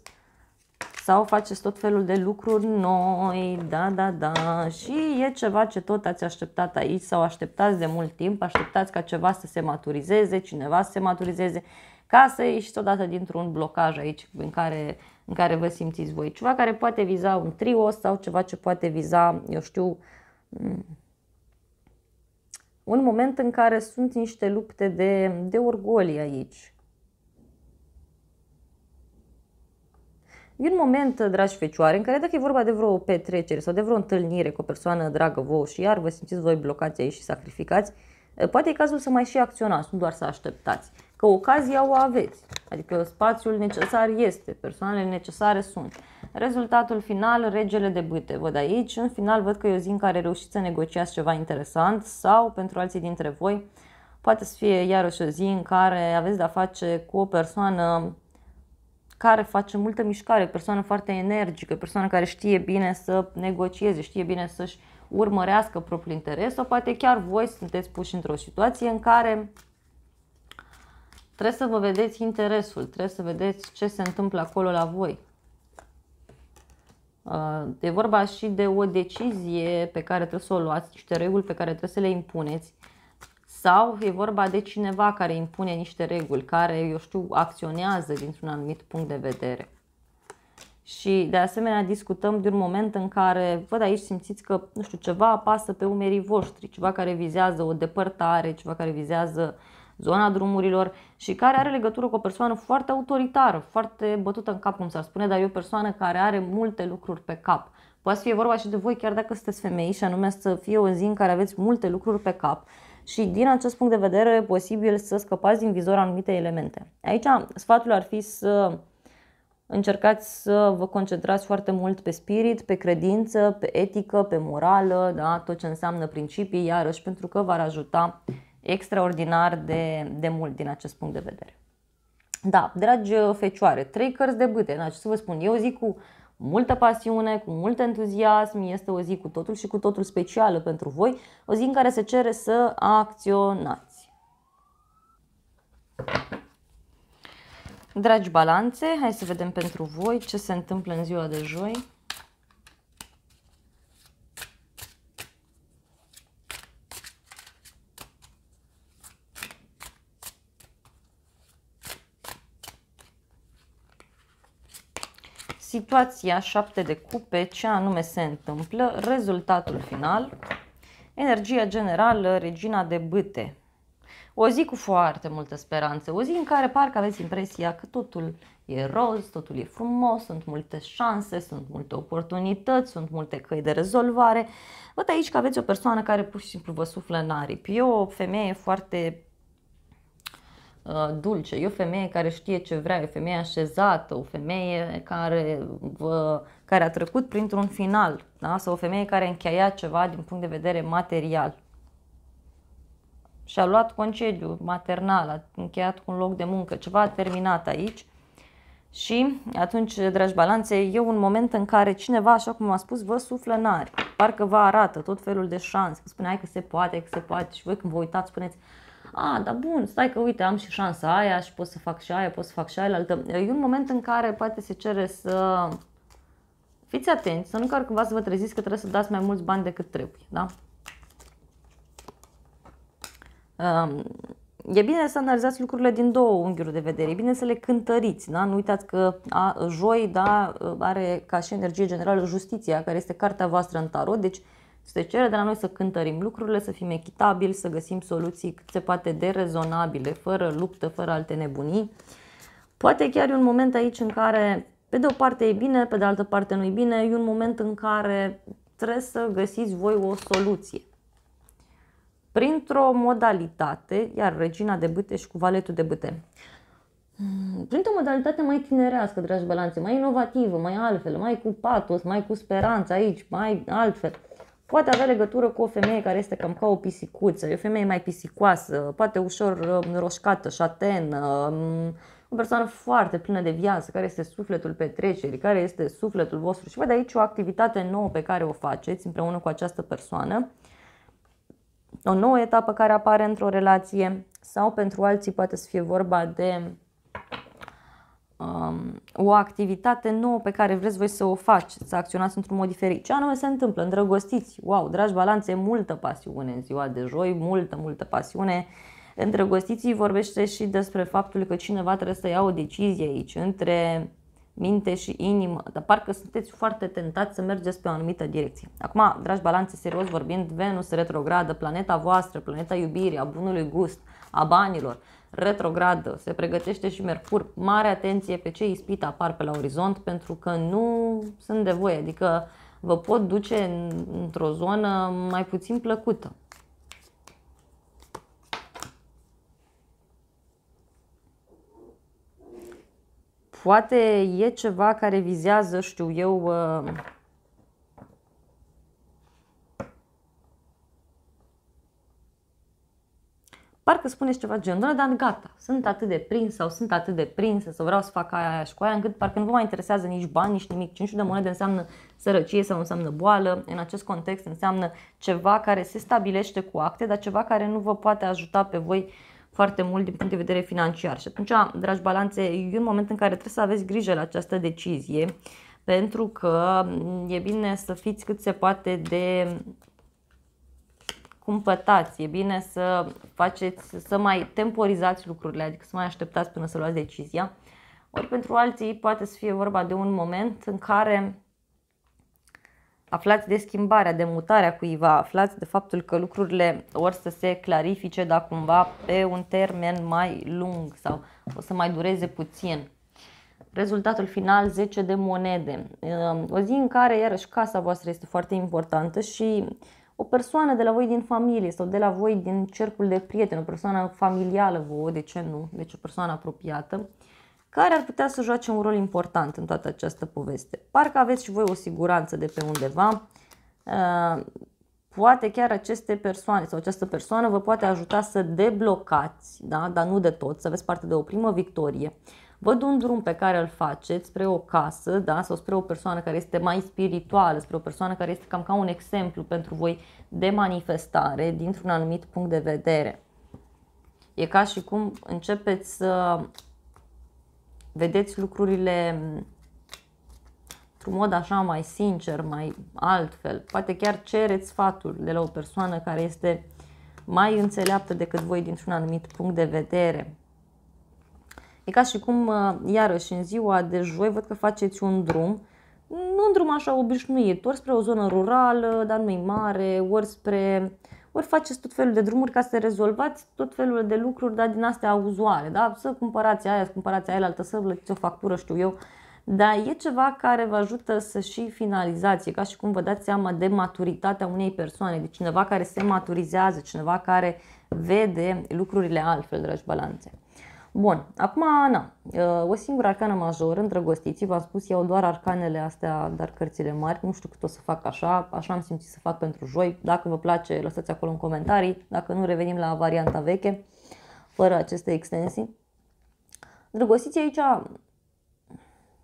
sau faceți tot felul de lucruri noi, da, da, da, și e ceva ce tot ați așteptat aici sau așteptați de mult timp, așteptați ca ceva să se maturizeze, cineva să se maturizeze, ca să ieșiți odată dintr-un blocaj aici în care, în care vă simțiți voi. Ceva care poate viza un trio sau ceva ce poate viza, eu știu, mm, un moment în care sunt niște lupte de, de orgolii aici, E un moment, dragi fecioare, în care dacă e vorba de vreo petrecere sau de vreo întâlnire cu o persoană dragă vouă și iar vă simțiți voi blocați aici și sacrificați, poate e cazul să mai și acționați, nu doar să așteptați. Că ocazia o aveți, adică spațiul necesar este, persoanele necesare sunt. Rezultatul final, regele de bâte. Văd aici, în final văd că e o zi în care reușiți să negociați ceva interesant sau pentru alții dintre voi poate să fie iarăși o zi în care aveți de-a face cu o persoană care face multă mișcare, persoană foarte energică, persoană care știe bine să negocieze, știe bine să-și urmărească propriul interes sau poate chiar voi sunteți puși într-o situație în care trebuie să vă vedeți interesul, trebuie să vedeți ce se întâmplă acolo la voi. Uh, e vorba și de o decizie pe care trebuie să o luați, niște reguli pe care trebuie să le impuneți sau e vorba de cineva care impune niște reguli, care, eu știu, acționează dintr-un anumit punct de vedere. Și de asemenea discutăm de un moment în care, văd aici, simțiți că, nu știu, ceva apasă pe umerii voștri, ceva care vizează o depărtare, ceva care vizează zona drumurilor și care are legătură cu o persoană foarte autoritară, foarte bătută în cap, cum s-ar spune, dar e o persoană care are multe lucruri pe cap. Poate să fie vorba și de voi chiar dacă sunteți femei și anume să fie o zi în care aveți multe lucruri pe cap și din acest punct de vedere e posibil să scăpați din vizor anumite elemente. Aici sfatul ar fi să încercați să vă concentrați foarte mult pe spirit, pe credință, pe etică, pe morală, da? tot ce înseamnă principii, iarăși pentru că v-ar ajuta extraordinar de, de mult din acest punct de vedere. Da, dragi fecioare, trei cărți de bâte, da, deci, ce să vă spun, eu zic cu multă pasiune, cu mult entuziasm. Este o zi cu totul și cu totul specială pentru voi, o zi în care se cere să acționați. Dragi balanțe, hai să vedem pentru voi ce se întâmplă în ziua de joi. situația, șapte de cupe, ce anume se întâmplă, rezultatul final, energia generală, regina de bâte. O zi cu foarte multă speranță, o zi în care parcă aveți impresia că totul e roz, totul e frumos, sunt multe șanse, sunt multe oportunități, sunt multe căi de rezolvare. Văd aici că aveți o persoană care pur și simplu vă suflă în aripi. E o femeie foarte Uh, dulce, e o femeie care știe ce vrea, e o femeie așezată, o femeie care, vă, care a trecut printr-un final, da? sau o femeie care a încheiat ceva din punct de vedere material și a luat concediu maternal, a încheiat cu un loc de muncă, ceva a terminat aici și atunci, dragi balanțe, e un moment în care cineva, așa cum am spus, vă suflă în ari, parcă vă arată tot felul de șanse, spune hai că se poate, că se poate și voi când vă uitați spuneți a, da bun, stai că uite, am și șansa aia și pot să fac și aia, pot să fac și aia. Altă. E un moment în care poate se cere să fiți atenți, să nu chiar cumva să vă treziți că trebuie să dați mai mulți bani decât trebuie, da? Um, e bine să analizați lucrurile din două unghiuri de vedere, e bine să le cântăriți, da? nu uitați că a, joi da, are ca și energie generală justiția, care este cartea voastră în tarot, deci se cere de la noi să cântărim lucrurile, să fim echitabili, să găsim soluții cât se poate de rezonabile, fără luptă, fără alte nebunii. Poate chiar e un moment aici în care, pe de o parte e bine, pe de altă parte nu e bine, e un moment în care trebuie să găsiți voi o soluție. Printr-o modalitate, iar regina de bâte și cu valetul de bâte, mm, printr-o modalitate mai tinerească, dragi balanțe, mai inovativă, mai altfel, mai cu patos, mai cu speranță aici, mai altfel – poate avea legătură cu o femeie care este cam ca o pisicuță, e o femeie mai pisicoasă, poate ușor um, roșcată, șatenă, um, o persoană foarte plină de viață, care este sufletul petrecerii, care este sufletul vostru și văd aici o activitate nouă pe care o faceți împreună cu această persoană, o nouă etapă care apare într-o relație sau pentru alții poate să fie vorba de um, o activitate nouă pe care vreți voi să o faci, să acționați într-un mod diferit. Ce anume se întâmplă? Îndrăgostiți, wow, dragi balanțe, multă pasiune în ziua de joi, multă, multă pasiune. Îndrăgostiții vorbește și despre faptul că cineva trebuie să ia o decizie aici între minte și inimă, dar parcă sunteți foarte tentați să mergeți pe o anumită direcție. Acum, dragi balanțe, serios vorbind, Venus retrogradă, planeta voastră, planeta iubirii, a bunului gust, a banilor, retrogradă, se pregătește și Mercur, mare atenție pe ce ispit apar pe la orizont pentru că nu sunt de voie, adică vă pot duce într-o zonă mai puțin plăcută. Poate e ceva care vizează, știu eu, uh, parcă spuneți ceva doamne, dar gata, sunt atât de prins sau sunt atât de prinsă sau vreau să fac aia, aia și cu aia, încât parcă nu vă mai interesează nici bani, nici nimic. Cinciul de monede înseamnă sărăcie sau înseamnă boală, în acest context înseamnă ceva care se stabilește cu acte, dar ceva care nu vă poate ajuta pe voi foarte mult din punct de vedere financiar. Și atunci, dragi balanțe, e un moment în care trebuie să aveți grijă la această decizie, pentru că e bine să fiți cât se poate de cumpătați, e bine să faceți, să mai temporizați lucrurile, adică să mai așteptați până să luați decizia. Ori pentru alții poate să fie vorba de un moment în care aflați de schimbarea, de mutarea cuiva, aflați de faptul că lucrurile or să se clarifice, dar cumva pe un termen mai lung sau o să mai dureze puțin. Rezultatul final 10 de monede. Ehm, o zi în care iarăși casa voastră este foarte importantă și o persoană de la voi din familie sau de la voi din cercul de prieteni, o persoană familială vouă, de ce nu, deci o persoană apropiată, care ar putea să joace un rol important în toată această poveste. Parcă aveți și voi o siguranță de pe undeva, uh, poate chiar aceste persoane sau această persoană vă poate ajuta să deblocați, da? dar nu de tot, să aveți parte de o primă victorie, văd un drum pe care îl faceți spre o casă da? sau spre o persoană care este mai spirituală, spre o persoană care este cam ca un exemplu pentru voi de manifestare dintr-un anumit punct de vedere. E ca și cum începeți să vedeți lucrurile într-un mod așa mai sincer, mai altfel. Poate chiar cereți sfatul de la o persoană care este mai înțeleaptă decât voi dintr-un anumit punct de vedere. E ca și cum, iarăși, în ziua de joi, văd că faceți un drum, nu un drum așa obișnuit, ori spre o zonă rurală, dar nu-i mare, ori spre... Ori faceți tot felul de drumuri ca să rezolvați tot felul de lucruri, dar din astea uzuale, da? Să cumpărați aia, să cumpărați aia, altă, să plătiți o factură, știu eu. Dar e ceva care vă ajută să și finalizați, e ca și cum vă dați seama de maturitatea unei persoane, de cineva care se maturizează, cineva care vede lucrurile altfel, dragi balanțe. Bun, acum, na, uh, o singură arcană majoră, îndrăgostiți, v-am spus, iau doar arcanele astea, dar cărțile mari, nu știu cât o să fac așa, așa am simțit să fac pentru joi. Dacă vă place, lăsați acolo în comentarii, dacă nu, revenim la varianta veche, fără aceste extensii. Îndrăgostiți aici,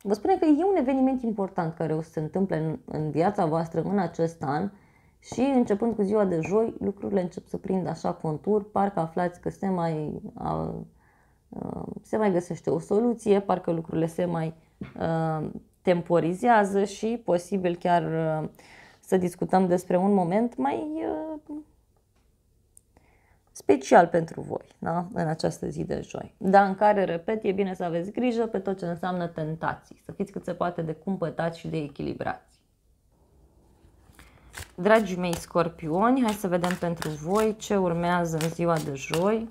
vă spune că e un eveniment important care o să se întâmple în, în viața voastră în acest an, și începând cu ziua de joi, lucrurile încep să prind așa contur, parcă aflați că se mai se mai găsește o soluție, parcă lucrurile se mai uh, temporizează și posibil chiar uh, să discutăm despre un moment mai uh, special pentru voi da? în această zi de joi, dar în care, repet, e bine să aveți grijă pe tot ce înseamnă tentații, să fiți cât se poate de cumpătați și de echilibrați. Dragii mei scorpioni, hai să vedem pentru voi ce urmează în ziua de joi.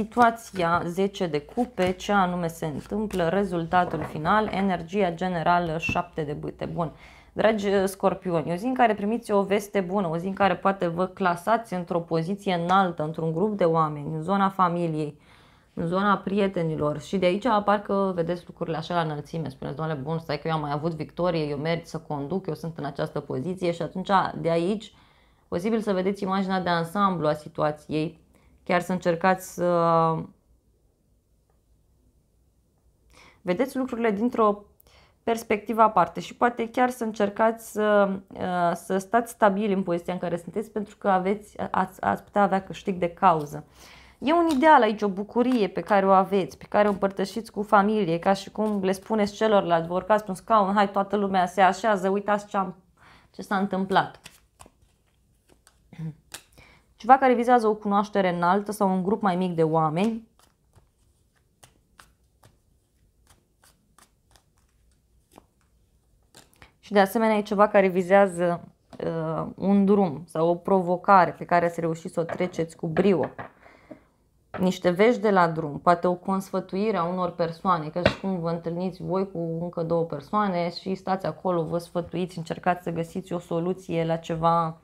situația 10 de cupe, ce anume se întâmplă, rezultatul final, energia generală 7 de bâte. Bun. Dragi uh, scorpioni, o zi în care primiți o veste bună, o zi în care poate vă clasați într-o poziție înaltă, într-un grup de oameni, în zona familiei, în zona prietenilor și de aici apar că vedeți lucrurile așa la înălțime, spuneți, doamne, bun, stai că eu am mai avut victorie, eu merg să conduc, eu sunt în această poziție și atunci de aici posibil să vedeți imaginea de ansamblu a situației Chiar să încercați să vedeți lucrurile dintr-o perspectivă aparte și poate chiar să încercați să, uh, să stați stabili în poziția în care sunteți pentru că aveți, ați, ați putea avea câștig de cauză. E un ideal aici, o bucurie pe care o aveți, pe care o împărtășiți cu familie, ca și cum le spuneți celorlalți, vorcați pe un scaun, hai toată lumea se așează, uitați ce, am, ce s-a întâmplat. Ceva care vizează o cunoaștere înaltă sau un grup mai mic de oameni. Și de asemenea e ceva care vizează uh, un drum sau o provocare pe care ați reușit să o treceți cu brio. Niște vești de la drum, poate o consfătuire a unor persoane, că și cum vă întâlniți voi cu încă două persoane și stați acolo, vă sfătuiți, încercați să găsiți o soluție la ceva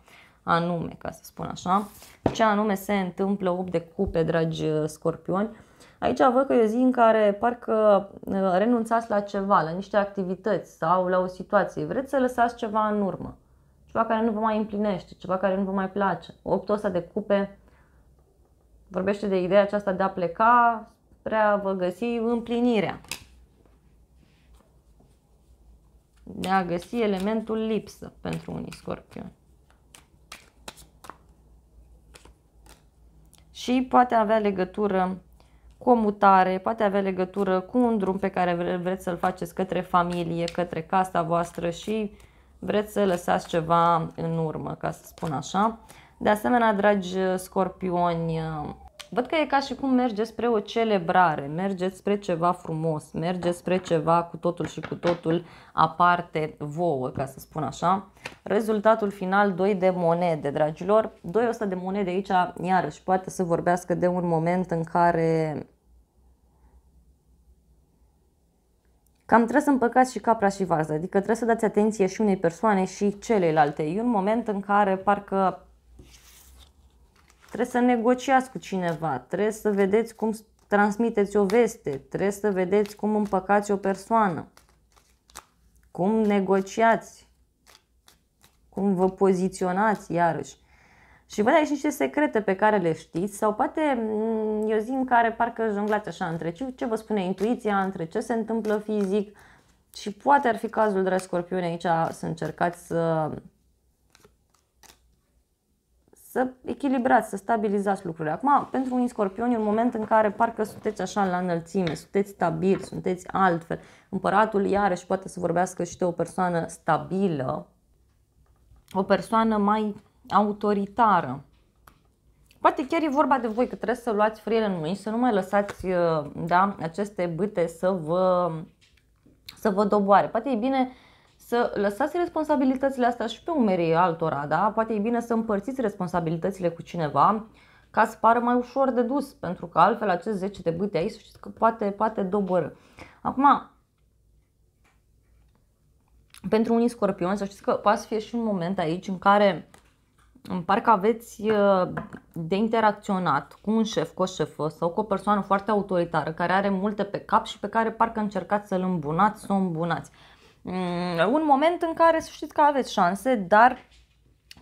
anume, ca să spun așa, ce anume se întâmplă 8 de cupe, dragi uh, scorpioni. Aici văd că e o zi în care parcă uh, renunțați la ceva, la niște activități sau la o situație. Vreți să lăsați ceva în urmă, ceva care nu vă mai împlinește, ceva care nu vă mai place. 8 ăsta de cupe vorbește de ideea aceasta de a pleca spre a vă găsi împlinirea. De a găsi elementul lipsă pentru unii scorpioni. și poate avea legătură cu o mutare, poate avea legătură cu un drum pe care vreți să-l faceți către familie, către casa voastră și vreți să lăsați ceva în urmă, ca să spun așa. De asemenea, dragi scorpioni, Văd că e ca și cum mergeți spre o celebrare, mergeți spre ceva frumos, mergeți spre ceva cu totul și cu totul aparte vouă, ca să spun așa. Rezultatul final, 2 de monede, dragilor. 200 de monede aici, iarăși, poate să vorbească de un moment în care Cam trebuie să împăcați și capra și varza, adică trebuie să dați atenție și unei persoane și celelalte. E un moment în care parcă trebuie să negociați cu cineva, trebuie să vedeți cum transmiteți o veste, trebuie să vedeți cum împăcați o persoană, cum negociați, cum vă poziționați iarăși. Și văd aici niște secrete pe care le știți sau poate mm, o zi în care parcă jonglați așa între ce, ce vă spune intuiția, între ce se întâmplă fizic și poate ar fi cazul, dragi scorpioni, aici să încercați să să echilibrați, să stabilizați lucrurile. Acum, pentru un scorpion, un moment în care parcă sunteți așa la înălțime, sunteți stabil, sunteți altfel, împăratul iarăși poate să vorbească și de o persoană stabilă, o persoană mai autoritară. Poate chiar e vorba de voi că trebuie să luați friele în mâini, să nu mai lăsați uh, da, aceste bâte să vă, să vă doboare. Poate e bine să lăsați responsabilitățile astea și pe umerii altora, da? Poate e bine să împărțiți responsabilitățile cu cineva ca să pară mai ușor de dus, pentru că altfel acest 10 de bâte aici știți că poate, poate dobără. Acum, pentru unii scorpioni, să știți că poate să fie și un moment aici în care parcă aveți uh, de interacționat cu un șef, cu o șefă sau cu o persoană foarte autoritară care are multe pe cap și pe care parcă încercați să-l îmbunați, să o îmbunați. Mm, un moment în care să știți că aveți șanse, dar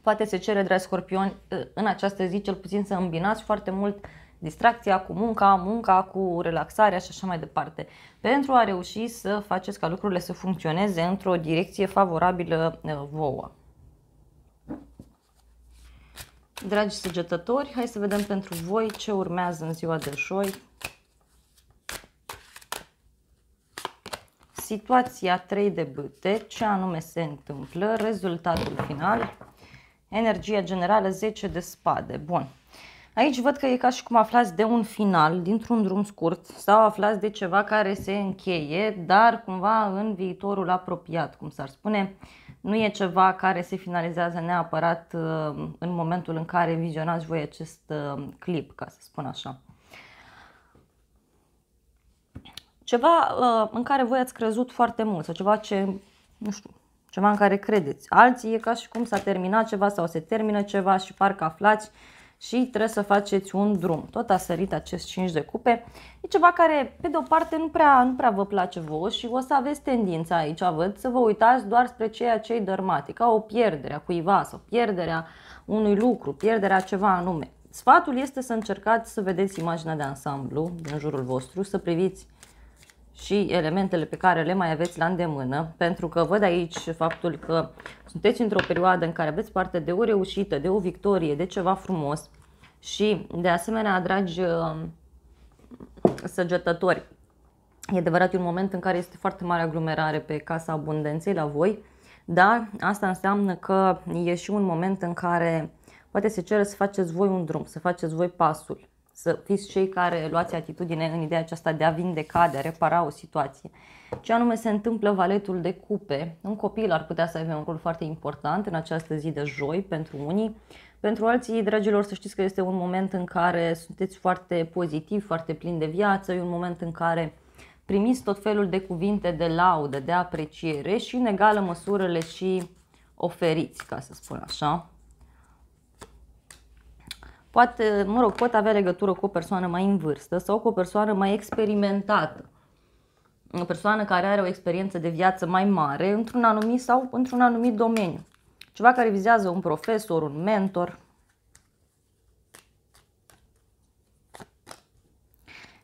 poate se cere, dragi scorpioni, ă, în această zi cel puțin să îmbinați foarte mult distracția cu munca, munca cu relaxarea și așa mai departe, pentru a reuși să faceți ca lucrurile să funcționeze într-o direcție favorabilă ă, vouă. Dragi săgetători, hai să vedem pentru voi ce urmează în ziua de joi. situația 3 de bâte, ce anume se întâmplă, rezultatul final, energia generală 10 de spade. Bun. Aici văd că e ca și cum aflați de un final, dintr-un drum scurt, sau aflați de ceva care se încheie, dar cumva în viitorul apropiat, cum s-ar spune. Nu e ceva care se finalizează neapărat uh, în momentul în care vizionați voi acest uh, clip, ca să spun așa. ceva uh, în care voi ați crezut foarte mult sau ceva ce, nu știu, ceva în care credeți. Alții e ca și cum s-a terminat ceva sau se termină ceva și parcă aflați și trebuie să faceți un drum. Tot a sărit acest 5 de cupe. E ceva care, pe de o parte, nu prea, nu prea vă place vouă și o să aveți tendința aici, văd, să vă uitați doar spre ceea ce i dărmate, ca o pierdere a cuiva sau pierderea unui lucru, pierderea ceva anume. Sfatul este să încercați să vedeți imaginea de ansamblu din jurul vostru, să priviți și elementele pe care le mai aveți la îndemână, pentru că văd aici faptul că sunteți într-o perioadă în care aveți parte de o reușită, de o victorie, de ceva frumos și de asemenea, dragi uh, săgetători, e adevărat un moment în care este foarte mare aglomerare pe Casa Abundenței la voi, dar asta înseamnă că e și un moment în care poate se cere să faceți voi un drum, să faceți voi pasul să fiți cei care luați atitudine în ideea aceasta de a vindeca, de a repara o situație. Ce anume se întâmplă valetul de cupe? Un copil ar putea să aibă un rol foarte important în această zi de joi pentru unii. Pentru alții, dragilor, să știți că este un moment în care sunteți foarte pozitiv, foarte plin de viață, e un moment în care primiți tot felul de cuvinte de laudă, de apreciere și în egală măsură le și oferiți, ca să spun așa. Poate, mă rog, pot avea legătură cu o persoană mai în vârstă sau cu o persoană mai experimentată. O persoană care are o experiență de viață mai mare într-un anumit sau într-un anumit domeniu. Ceva care vizează un profesor, un mentor.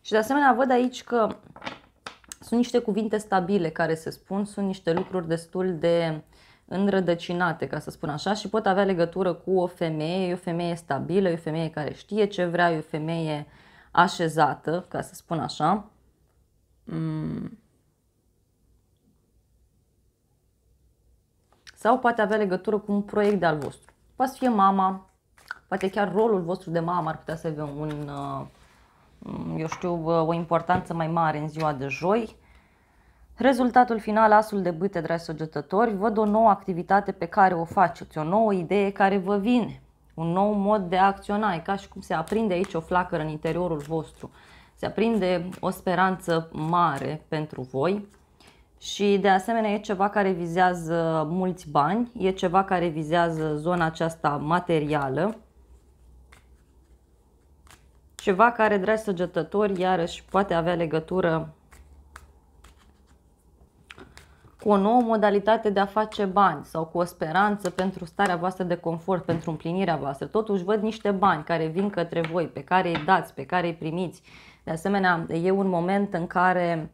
Și de asemenea văd aici că sunt niște cuvinte stabile care se spun, sunt niște lucruri destul de înrădăcinate, ca să spun așa, și pot avea legătură cu o femeie, e o femeie stabilă, e o femeie care știe ce vrea, e o femeie așezată, ca să spun așa. Mm. Sau poate avea legătură cu un proiect de-al vostru. Poate fi fie mama, poate chiar rolul vostru de mamă ar putea să aibă un, uh, mm, eu știu, uh, o importanță mai mare în ziua de joi Rezultatul final, asul de bâte, dragi săgetători, văd o nouă activitate pe care o faceți, o nouă idee care vă vine, un nou mod de a acționa. E ca și cum se aprinde aici o flacără în interiorul vostru. Se aprinde o speranță mare pentru voi și de asemenea e ceva care vizează mulți bani, e ceva care vizează zona aceasta materială. Ceva care, dragi săgetători, iarăși poate avea legătură cu o nouă modalitate de a face bani sau cu o speranță pentru starea voastră de confort, pentru împlinirea voastră. Totuși văd niște bani care vin către voi, pe care îi dați, pe care îi primiți. De asemenea, e un moment în care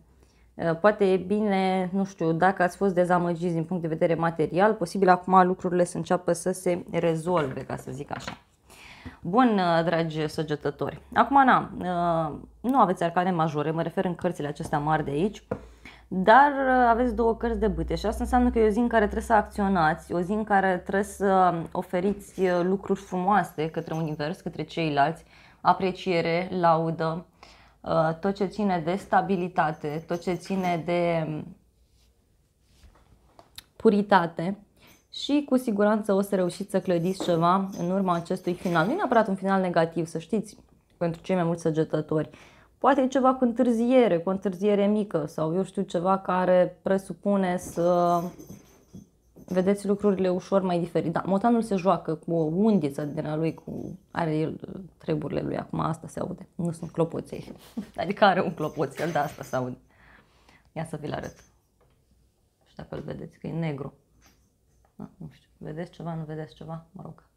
poate e bine, nu știu, dacă ați fost dezamăgiți din punct de vedere material, posibil acum lucrurile să înceapă să se rezolve, ca să zic așa. Bun, dragi săgetători. Acum, na, nu aveți arcane majore, mă refer în cărțile acestea mari de aici dar uh, aveți două cărți de bâte și asta înseamnă că e o zi în care trebuie să acționați, o zi în care trebuie să um, oferiți uh, lucruri frumoase către univers, către ceilalți, apreciere, laudă, uh, tot ce ține de stabilitate, tot ce ține de um, puritate și cu siguranță o să reușiți să clădiți ceva în urma acestui final. Nu e neapărat un final negativ, să știți, pentru cei mai mulți săgetători Poate e ceva cu întârziere, cu întârziere mică sau eu știu ceva care presupune să vedeți lucrurile ușor mai diferit. Da, motanul se joacă cu o undiță din a lui, cu, are el treburile lui, acum asta se aude. Nu sunt clopoței, adică are un clopoțel, de da, asta se aude. Ia să vi-l arăt. Și dacă îl vedeți, că e negru. Da, nu știu, vedeți ceva, nu vedeți ceva, mă rog.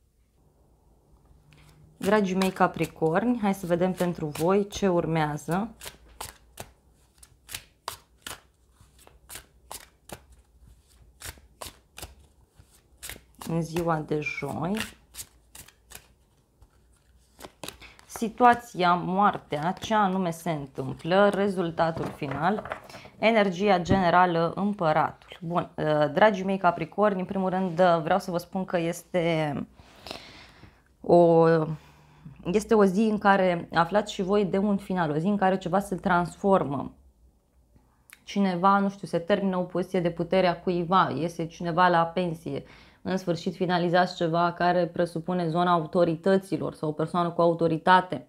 Dragii mei capricorni, hai să vedem pentru voi ce urmează. În ziua de joi. Situația, moartea, ce anume se întâmplă, rezultatul final, energia generală, împăratul. Bun, ă, dragii mei capricorni, în primul rând vreau să vă spun că este o este o zi în care aflați și voi de un final, o zi în care ceva se transformă. Cineva, nu știu, se termină o poziție de putere a cuiva, iese cineva la pensie, în sfârșit finalizați ceva care presupune zona autorităților sau o persoană cu autoritate.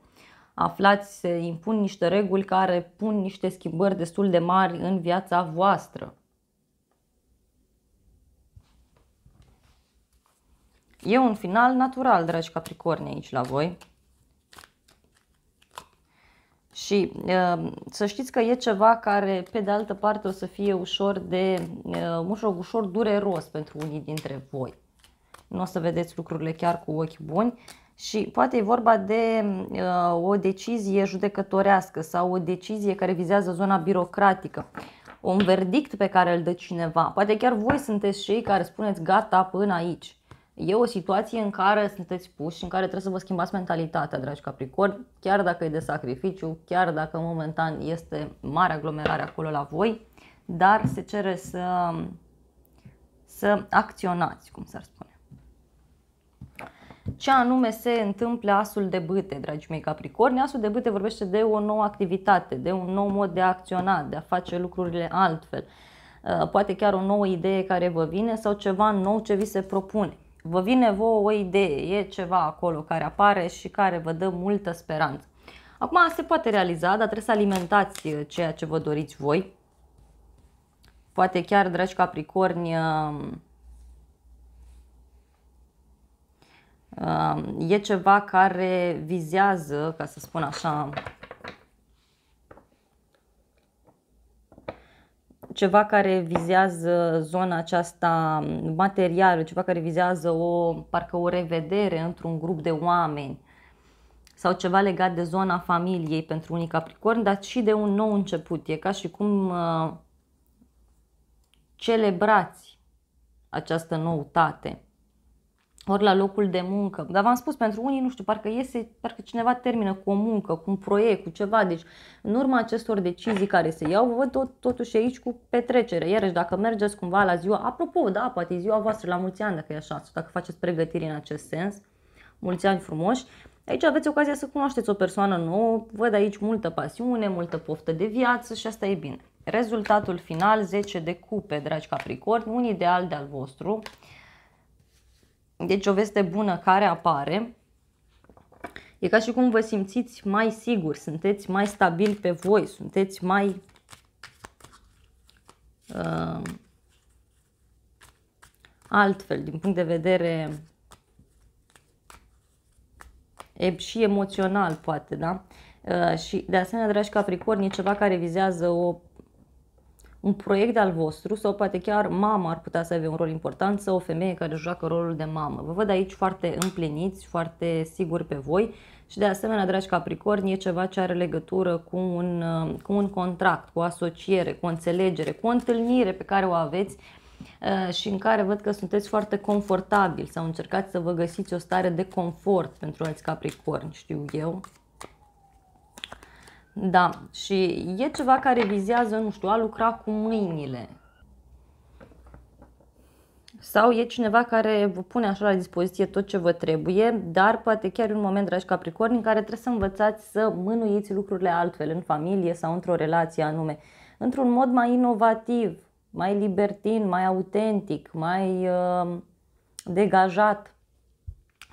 Aflați, se impun niște reguli care pun niște schimbări destul de mari în viața voastră. E un final natural, dragi Capricorni, aici la voi. Și uh, să știți că e ceva care, pe de altă parte, o să fie ușor de, uh, ușor, ușor dureros pentru unii dintre voi. Nu o să vedeți lucrurile chiar cu ochi buni și poate e vorba de uh, o decizie judecătorească sau o decizie care vizează zona birocratică un verdict pe care îl dă cineva. Poate chiar voi sunteți cei care spuneți gata până aici. E o situație în care sunteți puși, în care trebuie să vă schimbați mentalitatea, dragi capricori, chiar dacă e de sacrificiu, chiar dacă momentan este mare aglomerare acolo la voi, dar se cere să, să acționați, cum s-ar spune. Ce anume se întâmplă asul de bâte, dragii mei capricorni? Asul de bâte vorbește de o nouă activitate, de un nou mod de a acționa, de a face lucrurile altfel, uh, poate chiar o nouă idee care vă vine sau ceva nou ce vi se propune vă vine vouă o idee, e ceva acolo care apare și care vă dă multă speranță. Acum se poate realiza, dar trebuie să alimentați uh, ceea ce vă doriți voi. Poate chiar, dragi capricorni, um, um, e ceva care vizează, ca să spun așa, ceva care vizează zona aceasta materială, ceva care vizează o, parcă o revedere într-un grup de oameni sau ceva legat de zona familiei pentru unii capricorni, dar și de un nou început. E ca și cum uh, celebrați această noutate ori la locul de muncă. Dar v-am spus, pentru unii, nu știu, parcă iese, parcă cineva termină cu o muncă, cu un proiect, cu ceva. Deci, în urma acestor decizii care se iau, văd tot, totuși aici cu petrecere. Iarăși, dacă mergeți cumva la ziua, apropo, da, poate ziua voastră la mulți ani, dacă e așa, sau dacă faceți pregătiri în acest sens, mulți ani frumoși, Aici aveți ocazia să cunoașteți o persoană nouă, văd aici multă pasiune, multă poftă de viață și asta e bine. Rezultatul final 10 de cupe, dragi capricorni, un ideal de-al vostru, deci o veste bună care apare e ca și cum vă simțiți mai sigur, sunteți mai stabili pe voi, sunteți mai... Uh, altfel, din punct de vedere e și emoțional, poate, da? Uh, și, de asemenea, dragi Capricorni, e ceva care vizează o un proiect al vostru sau poate chiar mama ar putea să aibă un rol important sau o femeie care joacă rolul de mamă. Vă văd aici foarte împliniți, foarte siguri pe voi și de asemenea, dragi Capricorni, e ceva ce are legătură cu un, cu un contract, cu o asociere, cu o înțelegere, cu o întâlnire pe care o aveți uh, și în care văd că sunteți foarte confortabil sau încercați să vă găsiți o stare de confort pentru alți Capricorni, știu eu, da, și e ceva care vizează, nu știu, a lucra cu mâinile. Sau e cineva care vă pune așa la dispoziție tot ce vă trebuie, dar poate chiar un moment, dragi capricorni, în care trebuie să învățați să mânuiți lucrurile altfel, în familie sau într-o relație anume, într-un mod mai inovativ, mai libertin, mai autentic, mai uh, degajat.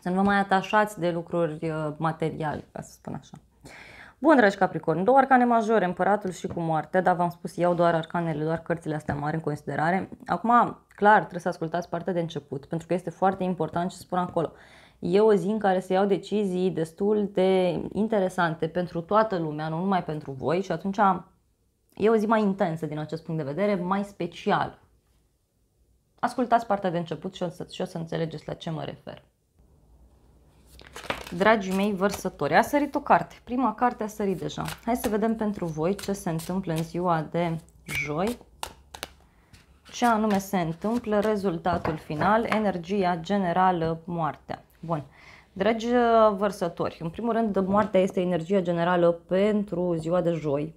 Să nu vă mai atașați de lucruri uh, materiale, ca să spun așa. Bun, dragi Capricorn, două arcane majore, împăratul și cu moarte, dar v-am spus, iau doar arcanele, doar cărțile astea mari în considerare. Acum, clar, trebuie să ascultați partea de început, pentru că este foarte important ce spun acolo. E o zi în care se iau decizii destul de interesante pentru toată lumea, nu numai pentru voi și atunci e o zi mai intensă din acest punct de vedere, mai special. Ascultați partea de început și o să, și o să înțelegeți la ce mă refer. Dragii mei vărsători, a sărit o carte. Prima carte a sărit deja. Hai să vedem pentru voi ce se întâmplă în ziua de joi. Ce anume se întâmplă, rezultatul final, energia generală, moartea. Bun. Dragi uh, vărsători, în primul rând, moartea este energia generală pentru ziua de joi.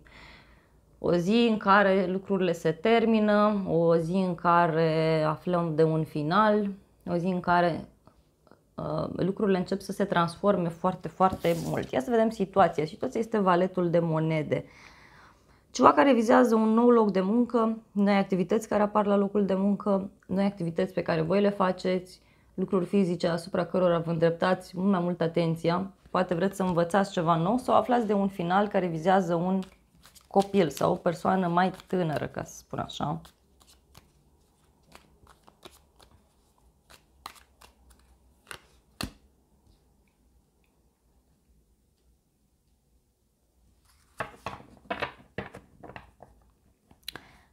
O zi în care lucrurile se termină, o zi în care aflăm de un final, o zi în care Uh, lucrurile încep să se transforme foarte, foarte mult. Ia să vedem situația. Situația este valetul de monede. Ceva care vizează un nou loc de muncă, noi activități care apar la locul de muncă, noi activități pe care voi le faceți, lucruri fizice asupra cărora vă îndreptați mult mai mult atenția. Poate vreți să învățați ceva nou sau aflați de un final care vizează un copil sau o persoană mai tânără, ca să spun așa.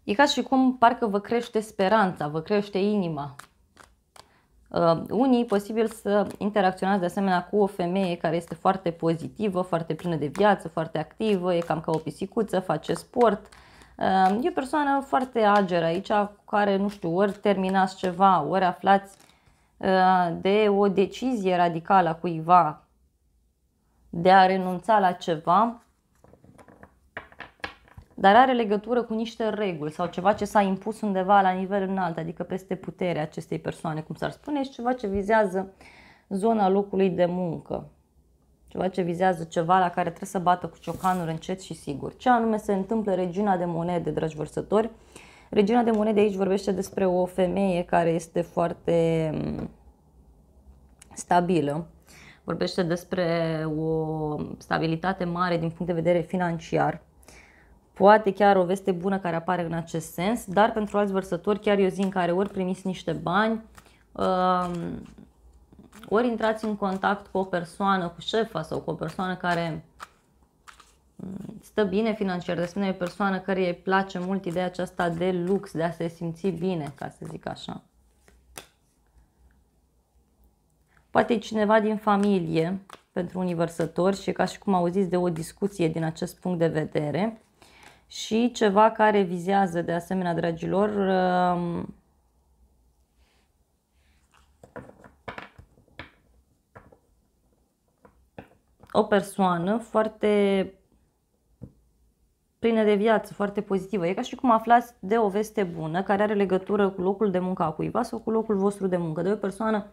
E ca și cum parcă vă crește speranța, vă crește inima. Uh, unii e posibil să interacționați de asemenea cu o femeie care este foarte pozitivă, foarte plină de viață, foarte activă, e cam ca o pisicuță, face sport. Uh, e o persoană foarte ageră aici, cu care, nu știu, ori terminați ceva, ori aflați uh, de o decizie radicală a cuiva de a renunța la ceva dar are legătură cu niște reguli sau ceva ce s-a impus undeva la nivel înalt, adică peste puterea acestei persoane, cum s-ar spune, și ceva ce vizează zona locului de muncă. Ceva ce vizează ceva la care trebuie să bată cu ciocanul încet și sigur. Ce anume se întâmplă regiunea de monede, dragi vărsători? Regiunea de monede aici vorbește despre o femeie care este foarte mm, stabilă, vorbește despre o stabilitate mare din punct de vedere financiar, poate chiar o veste bună care apare în acest sens, dar pentru alți vărsători chiar e o zi în care ori primiți niște bani, um, ori intrați în contact cu o persoană, cu șefa sau cu o persoană care mm, stă bine financiar, de asemenea o persoană care îi place mult ideea aceasta de lux, de a se simți bine, ca să zic așa. Poate e cineva din familie pentru unii vărsători și ca și cum auziți de o discuție din acest punct de vedere și ceva care vizează de asemenea, dragilor, um, o persoană foarte plină de viață, foarte pozitivă. E ca și cum aflați de o veste bună care are legătură cu locul de muncă a cuiva sau cu locul vostru de muncă, de o persoană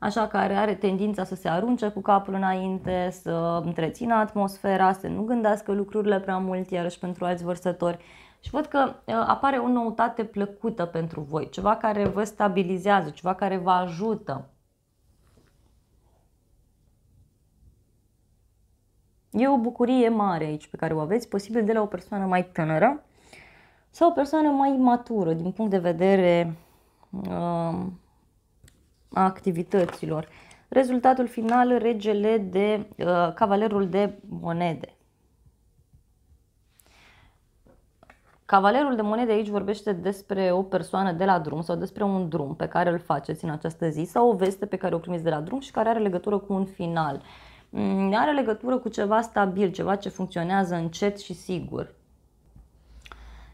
așa care are tendința să se arunce cu capul înainte, să întrețină atmosfera, să nu gândească lucrurile prea mult, iarăși pentru alți vărsători. Și văd că ă, apare o noutate plăcută pentru voi, ceva care vă stabilizează, ceva care vă ajută. E o bucurie mare aici pe care o aveți, posibil de la o persoană mai tânără sau o persoană mai matură din punct de vedere ă, a activităților. Rezultatul final, regele de uh, cavalerul de monede. Cavalerul de monede aici vorbește despre o persoană de la drum sau despre un drum pe care îl faceți în această zi sau o veste pe care o primiți de la drum și care are legătură cu un final. Mm, are legătură cu ceva stabil, ceva ce funcționează încet și sigur.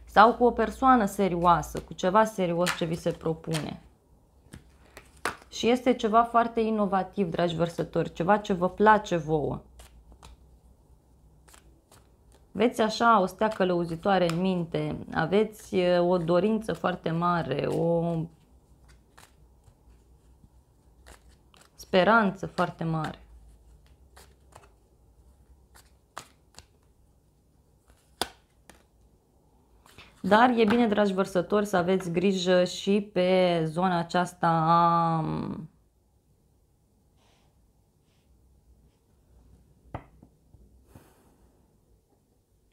Sau cu o persoană serioasă, cu ceva serios ce vi se propune și este ceva foarte inovativ, dragi vărsători, ceva ce vă place vouă. Veți așa o stea călăuzitoare în minte, aveți o dorință foarte mare, o speranță foarte mare. Dar e bine, dragi vărsători, să aveți grijă și pe zona aceasta a... Mm,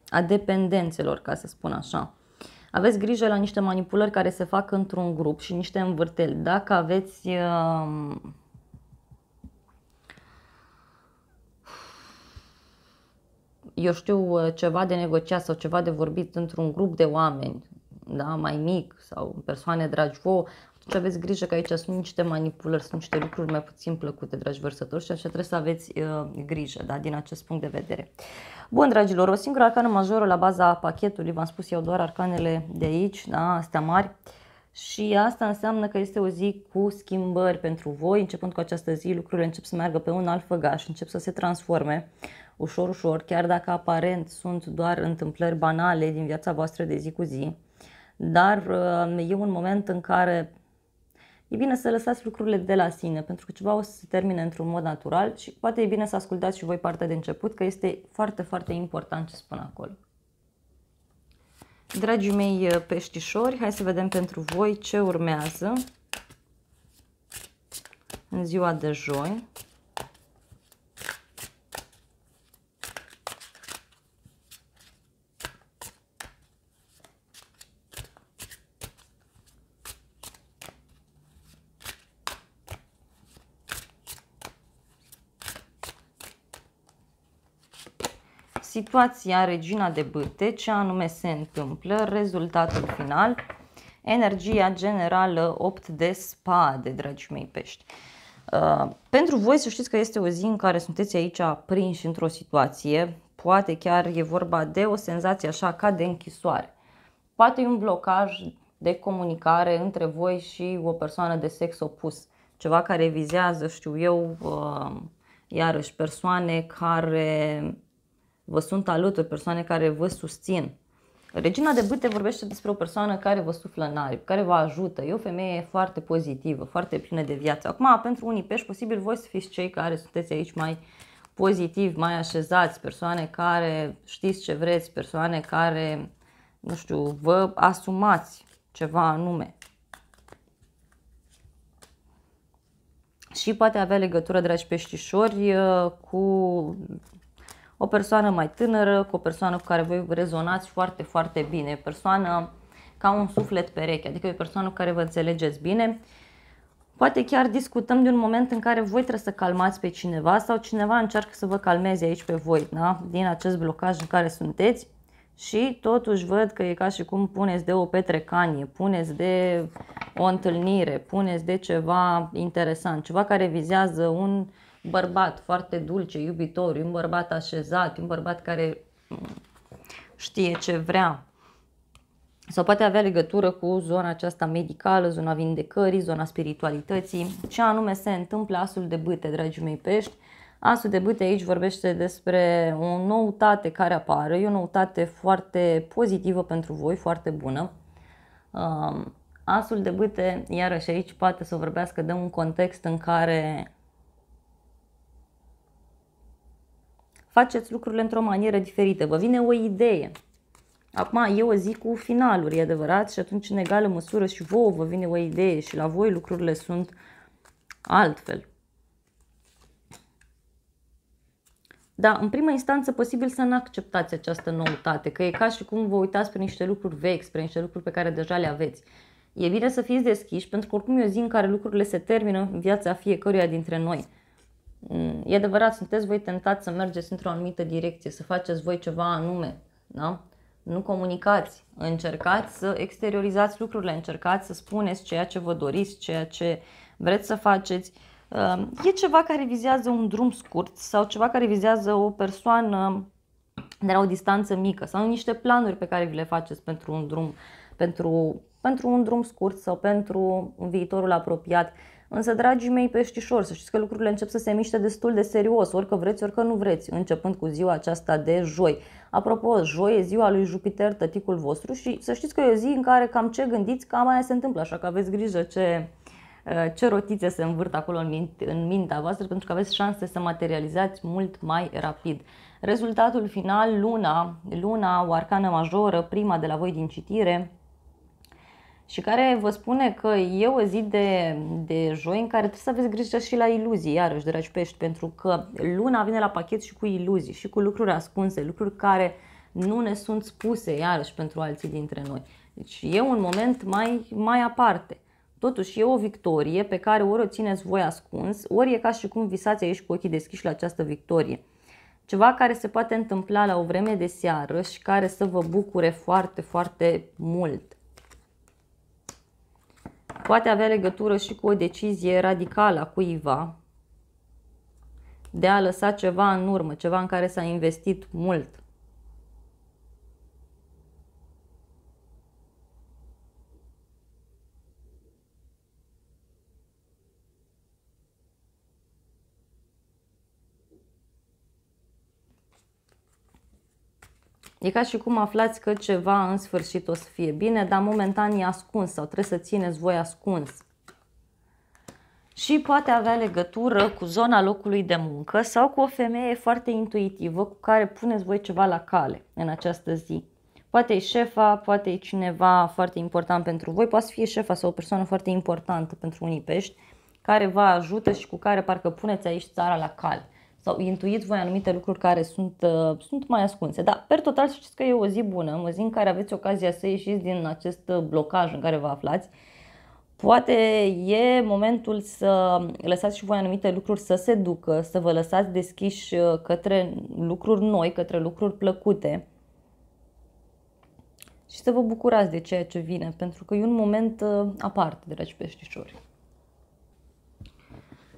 a dependențelor, ca să spun așa. Aveți grijă la niște manipulări care se fac într-un grup și niște învârteli. Dacă aveți... Uh eu știu, uh, ceva de negociat sau ceva de vorbit într-un grup de oameni, da, mai mic sau persoane dragi vouă, atunci aveți grijă că aici sunt niște manipulări, sunt niște lucruri mai puțin plăcute, dragi vărsători, și așa trebuie să aveți uh, grijă, da, din acest punct de vedere. Bun, dragilor, o singură arcană majoră la baza pachetului, v-am spus eu doar arcanele de aici, da, astea mari, și asta înseamnă că este o zi cu schimbări pentru voi, începând cu această zi lucrurile încep să meargă pe un alt făgaș, încep să se transforme ușor, ușor, chiar dacă aparent sunt doar întâmplări banale din viața voastră de zi cu zi, dar uh, e un moment în care e bine să lăsați lucrurile de la sine, pentru că ceva o să se termine într-un mod natural și poate e bine să ascultați și voi partea de început, că este foarte, foarte important ce spun acolo. Dragii mei uh, peștișori, hai să vedem pentru voi ce urmează în ziua de joi. situația Regina de Bâte, ce anume se întâmplă, rezultatul final, energia generală 8 de spade, dragii mei pești. Uh, pentru voi să știți că este o zi în care sunteți aici prinși într-o situație, poate chiar e vorba de o senzație așa ca de închisoare. Poate e un blocaj de comunicare între voi și o persoană de sex opus, ceva care vizează, știu eu, uh, iarăși persoane care vă sunt alături, persoane care vă susțin. Regina de bâte vorbește despre o persoană care vă suflă în aripi, care vă ajută. E o femeie foarte pozitivă, foarte plină de viață. Acum, pentru unii pești, posibil voi să fiți cei care sunteți aici mai pozitivi, mai așezați, persoane care știți ce vreți, persoane care, nu știu, vă asumați ceva anume. Și poate avea legătură, dragi peștișori, cu o persoană mai tânără, cu o persoană cu care voi rezonați foarte, foarte bine, persoană ca un suflet pereche, adică o persoană cu care vă înțelegeți bine. Poate chiar discutăm de un moment în care voi trebuie să calmați pe cineva sau cineva încearcă să vă calmeze aici pe voi, da? din acest blocaj în care sunteți și totuși văd că e ca și cum puneți de o petrecanie, puneți de o întâlnire, puneți de ceva interesant, ceva care vizează un uh, bărbat foarte dulce, iubitor, un bărbat așezat, un bărbat care știe ce vrea. Sau poate avea legătură cu zona aceasta medicală, zona vindecării, zona spiritualității. Ce anume se întâmplă asul de bâte, dragii mei pești? Asul de bâte aici vorbește despre o noutate care apare, e o noutate foarte pozitivă pentru voi, foarte bună. Um, asul de bâte, iarăși aici poate să vorbească de un context în care faceți lucrurile într-o manieră diferită, vă vine o idee. Acum, eu o zic cu finaluri, e adevărat, și atunci, în egală măsură, și vouă vă vine o idee și la voi lucrurile sunt altfel. Da, în prima instanță posibil să nu acceptați această noutate, că e ca și cum vă uitați prin niște lucruri vechi, spre niște lucruri pe care deja le aveți. E bine să fiți deschiși, pentru că oricum e o zi în care lucrurile se termină în viața fiecăruia dintre noi. Mm, e adevărat, sunteți voi tentați să mergeți într-o anumită direcție, să faceți voi ceva anume, da? Nu comunicați, încercați să exteriorizați lucrurile, încercați să spuneți ceea ce vă doriți, ceea ce vreți să faceți. Ehm, e ceva care vizează un drum scurt sau ceva care vizează o persoană de la o distanță mică sau niște planuri pe care vi le faceți pentru un drum, pentru, pentru un drum scurt sau pentru viitorul apropiat. Însă, dragii mei peștișori, să știți că lucrurile încep să se miște destul de serios, orică vreți, orică nu vreți, începând cu ziua aceasta de joi. Apropo, joi e ziua lui Jupiter, tăticul vostru, și să știți că e o zi în care cam ce gândiți, cam aia se întâmplă, așa că aveți grijă ce, ă, ce rotițe se învârt acolo în, mint, în mintea voastră, pentru că aveți șanse să materializați mult mai rapid. Rezultatul final, luna, luna, o arcană majoră, prima de la voi din citire, și care vă spune că e o zi de, de joi în care trebuie să aveți grijă și la iluzii, iarăși, dragi pești, pentru că luna vine la pachet și cu iluzii și cu lucruri ascunse, lucruri care nu ne sunt spuse, iarăși, pentru alții dintre noi. Deci e un moment mai, mai aparte. Totuși e o victorie pe care ori o țineți voi ascuns, ori e ca și cum visați aici cu ochii deschiși la această victorie. Ceva care se poate întâmpla la o vreme de seară și care să vă bucure foarte, foarte mult poate avea legătură și cu o decizie radicală a cuiva de a lăsa ceva în urmă, ceva în care s-a investit mult. E ca și cum aflați că ceva în sfârșit o să fie bine, dar momentan e ascuns sau trebuie să țineți voi ascuns. Și poate avea legătură cu zona locului de muncă sau cu o femeie foarte intuitivă cu care puneți voi ceva la cale în această zi. Poate e șefa, poate e cineva foarte important pentru voi, poate să fie șefa sau o persoană foarte importantă pentru unii pești care vă ajută și cu care parcă puneți aici țara la cale sau intuiți voi anumite lucruri care sunt, uh, sunt mai ascunse. Dar, per total, să știți că e o zi bună, o zi în care aveți ocazia să ieșiți din acest uh, blocaj în care vă aflați. Poate e momentul să lăsați și voi anumite lucruri să se ducă, să vă lăsați deschiși uh, către lucruri noi, către lucruri plăcute și să vă bucurați de ceea ce vine, pentru că e un moment aparte, dragi peștișori.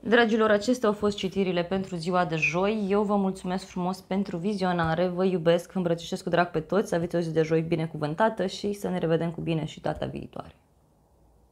Dragilor, acestea au fost citirile pentru ziua de joi. Eu vă mulțumesc frumos pentru vizionare, vă iubesc, îmbrățișez cu drag pe toți, aveți o zi de joi binecuvântată și să ne revedem cu bine și data viitoare.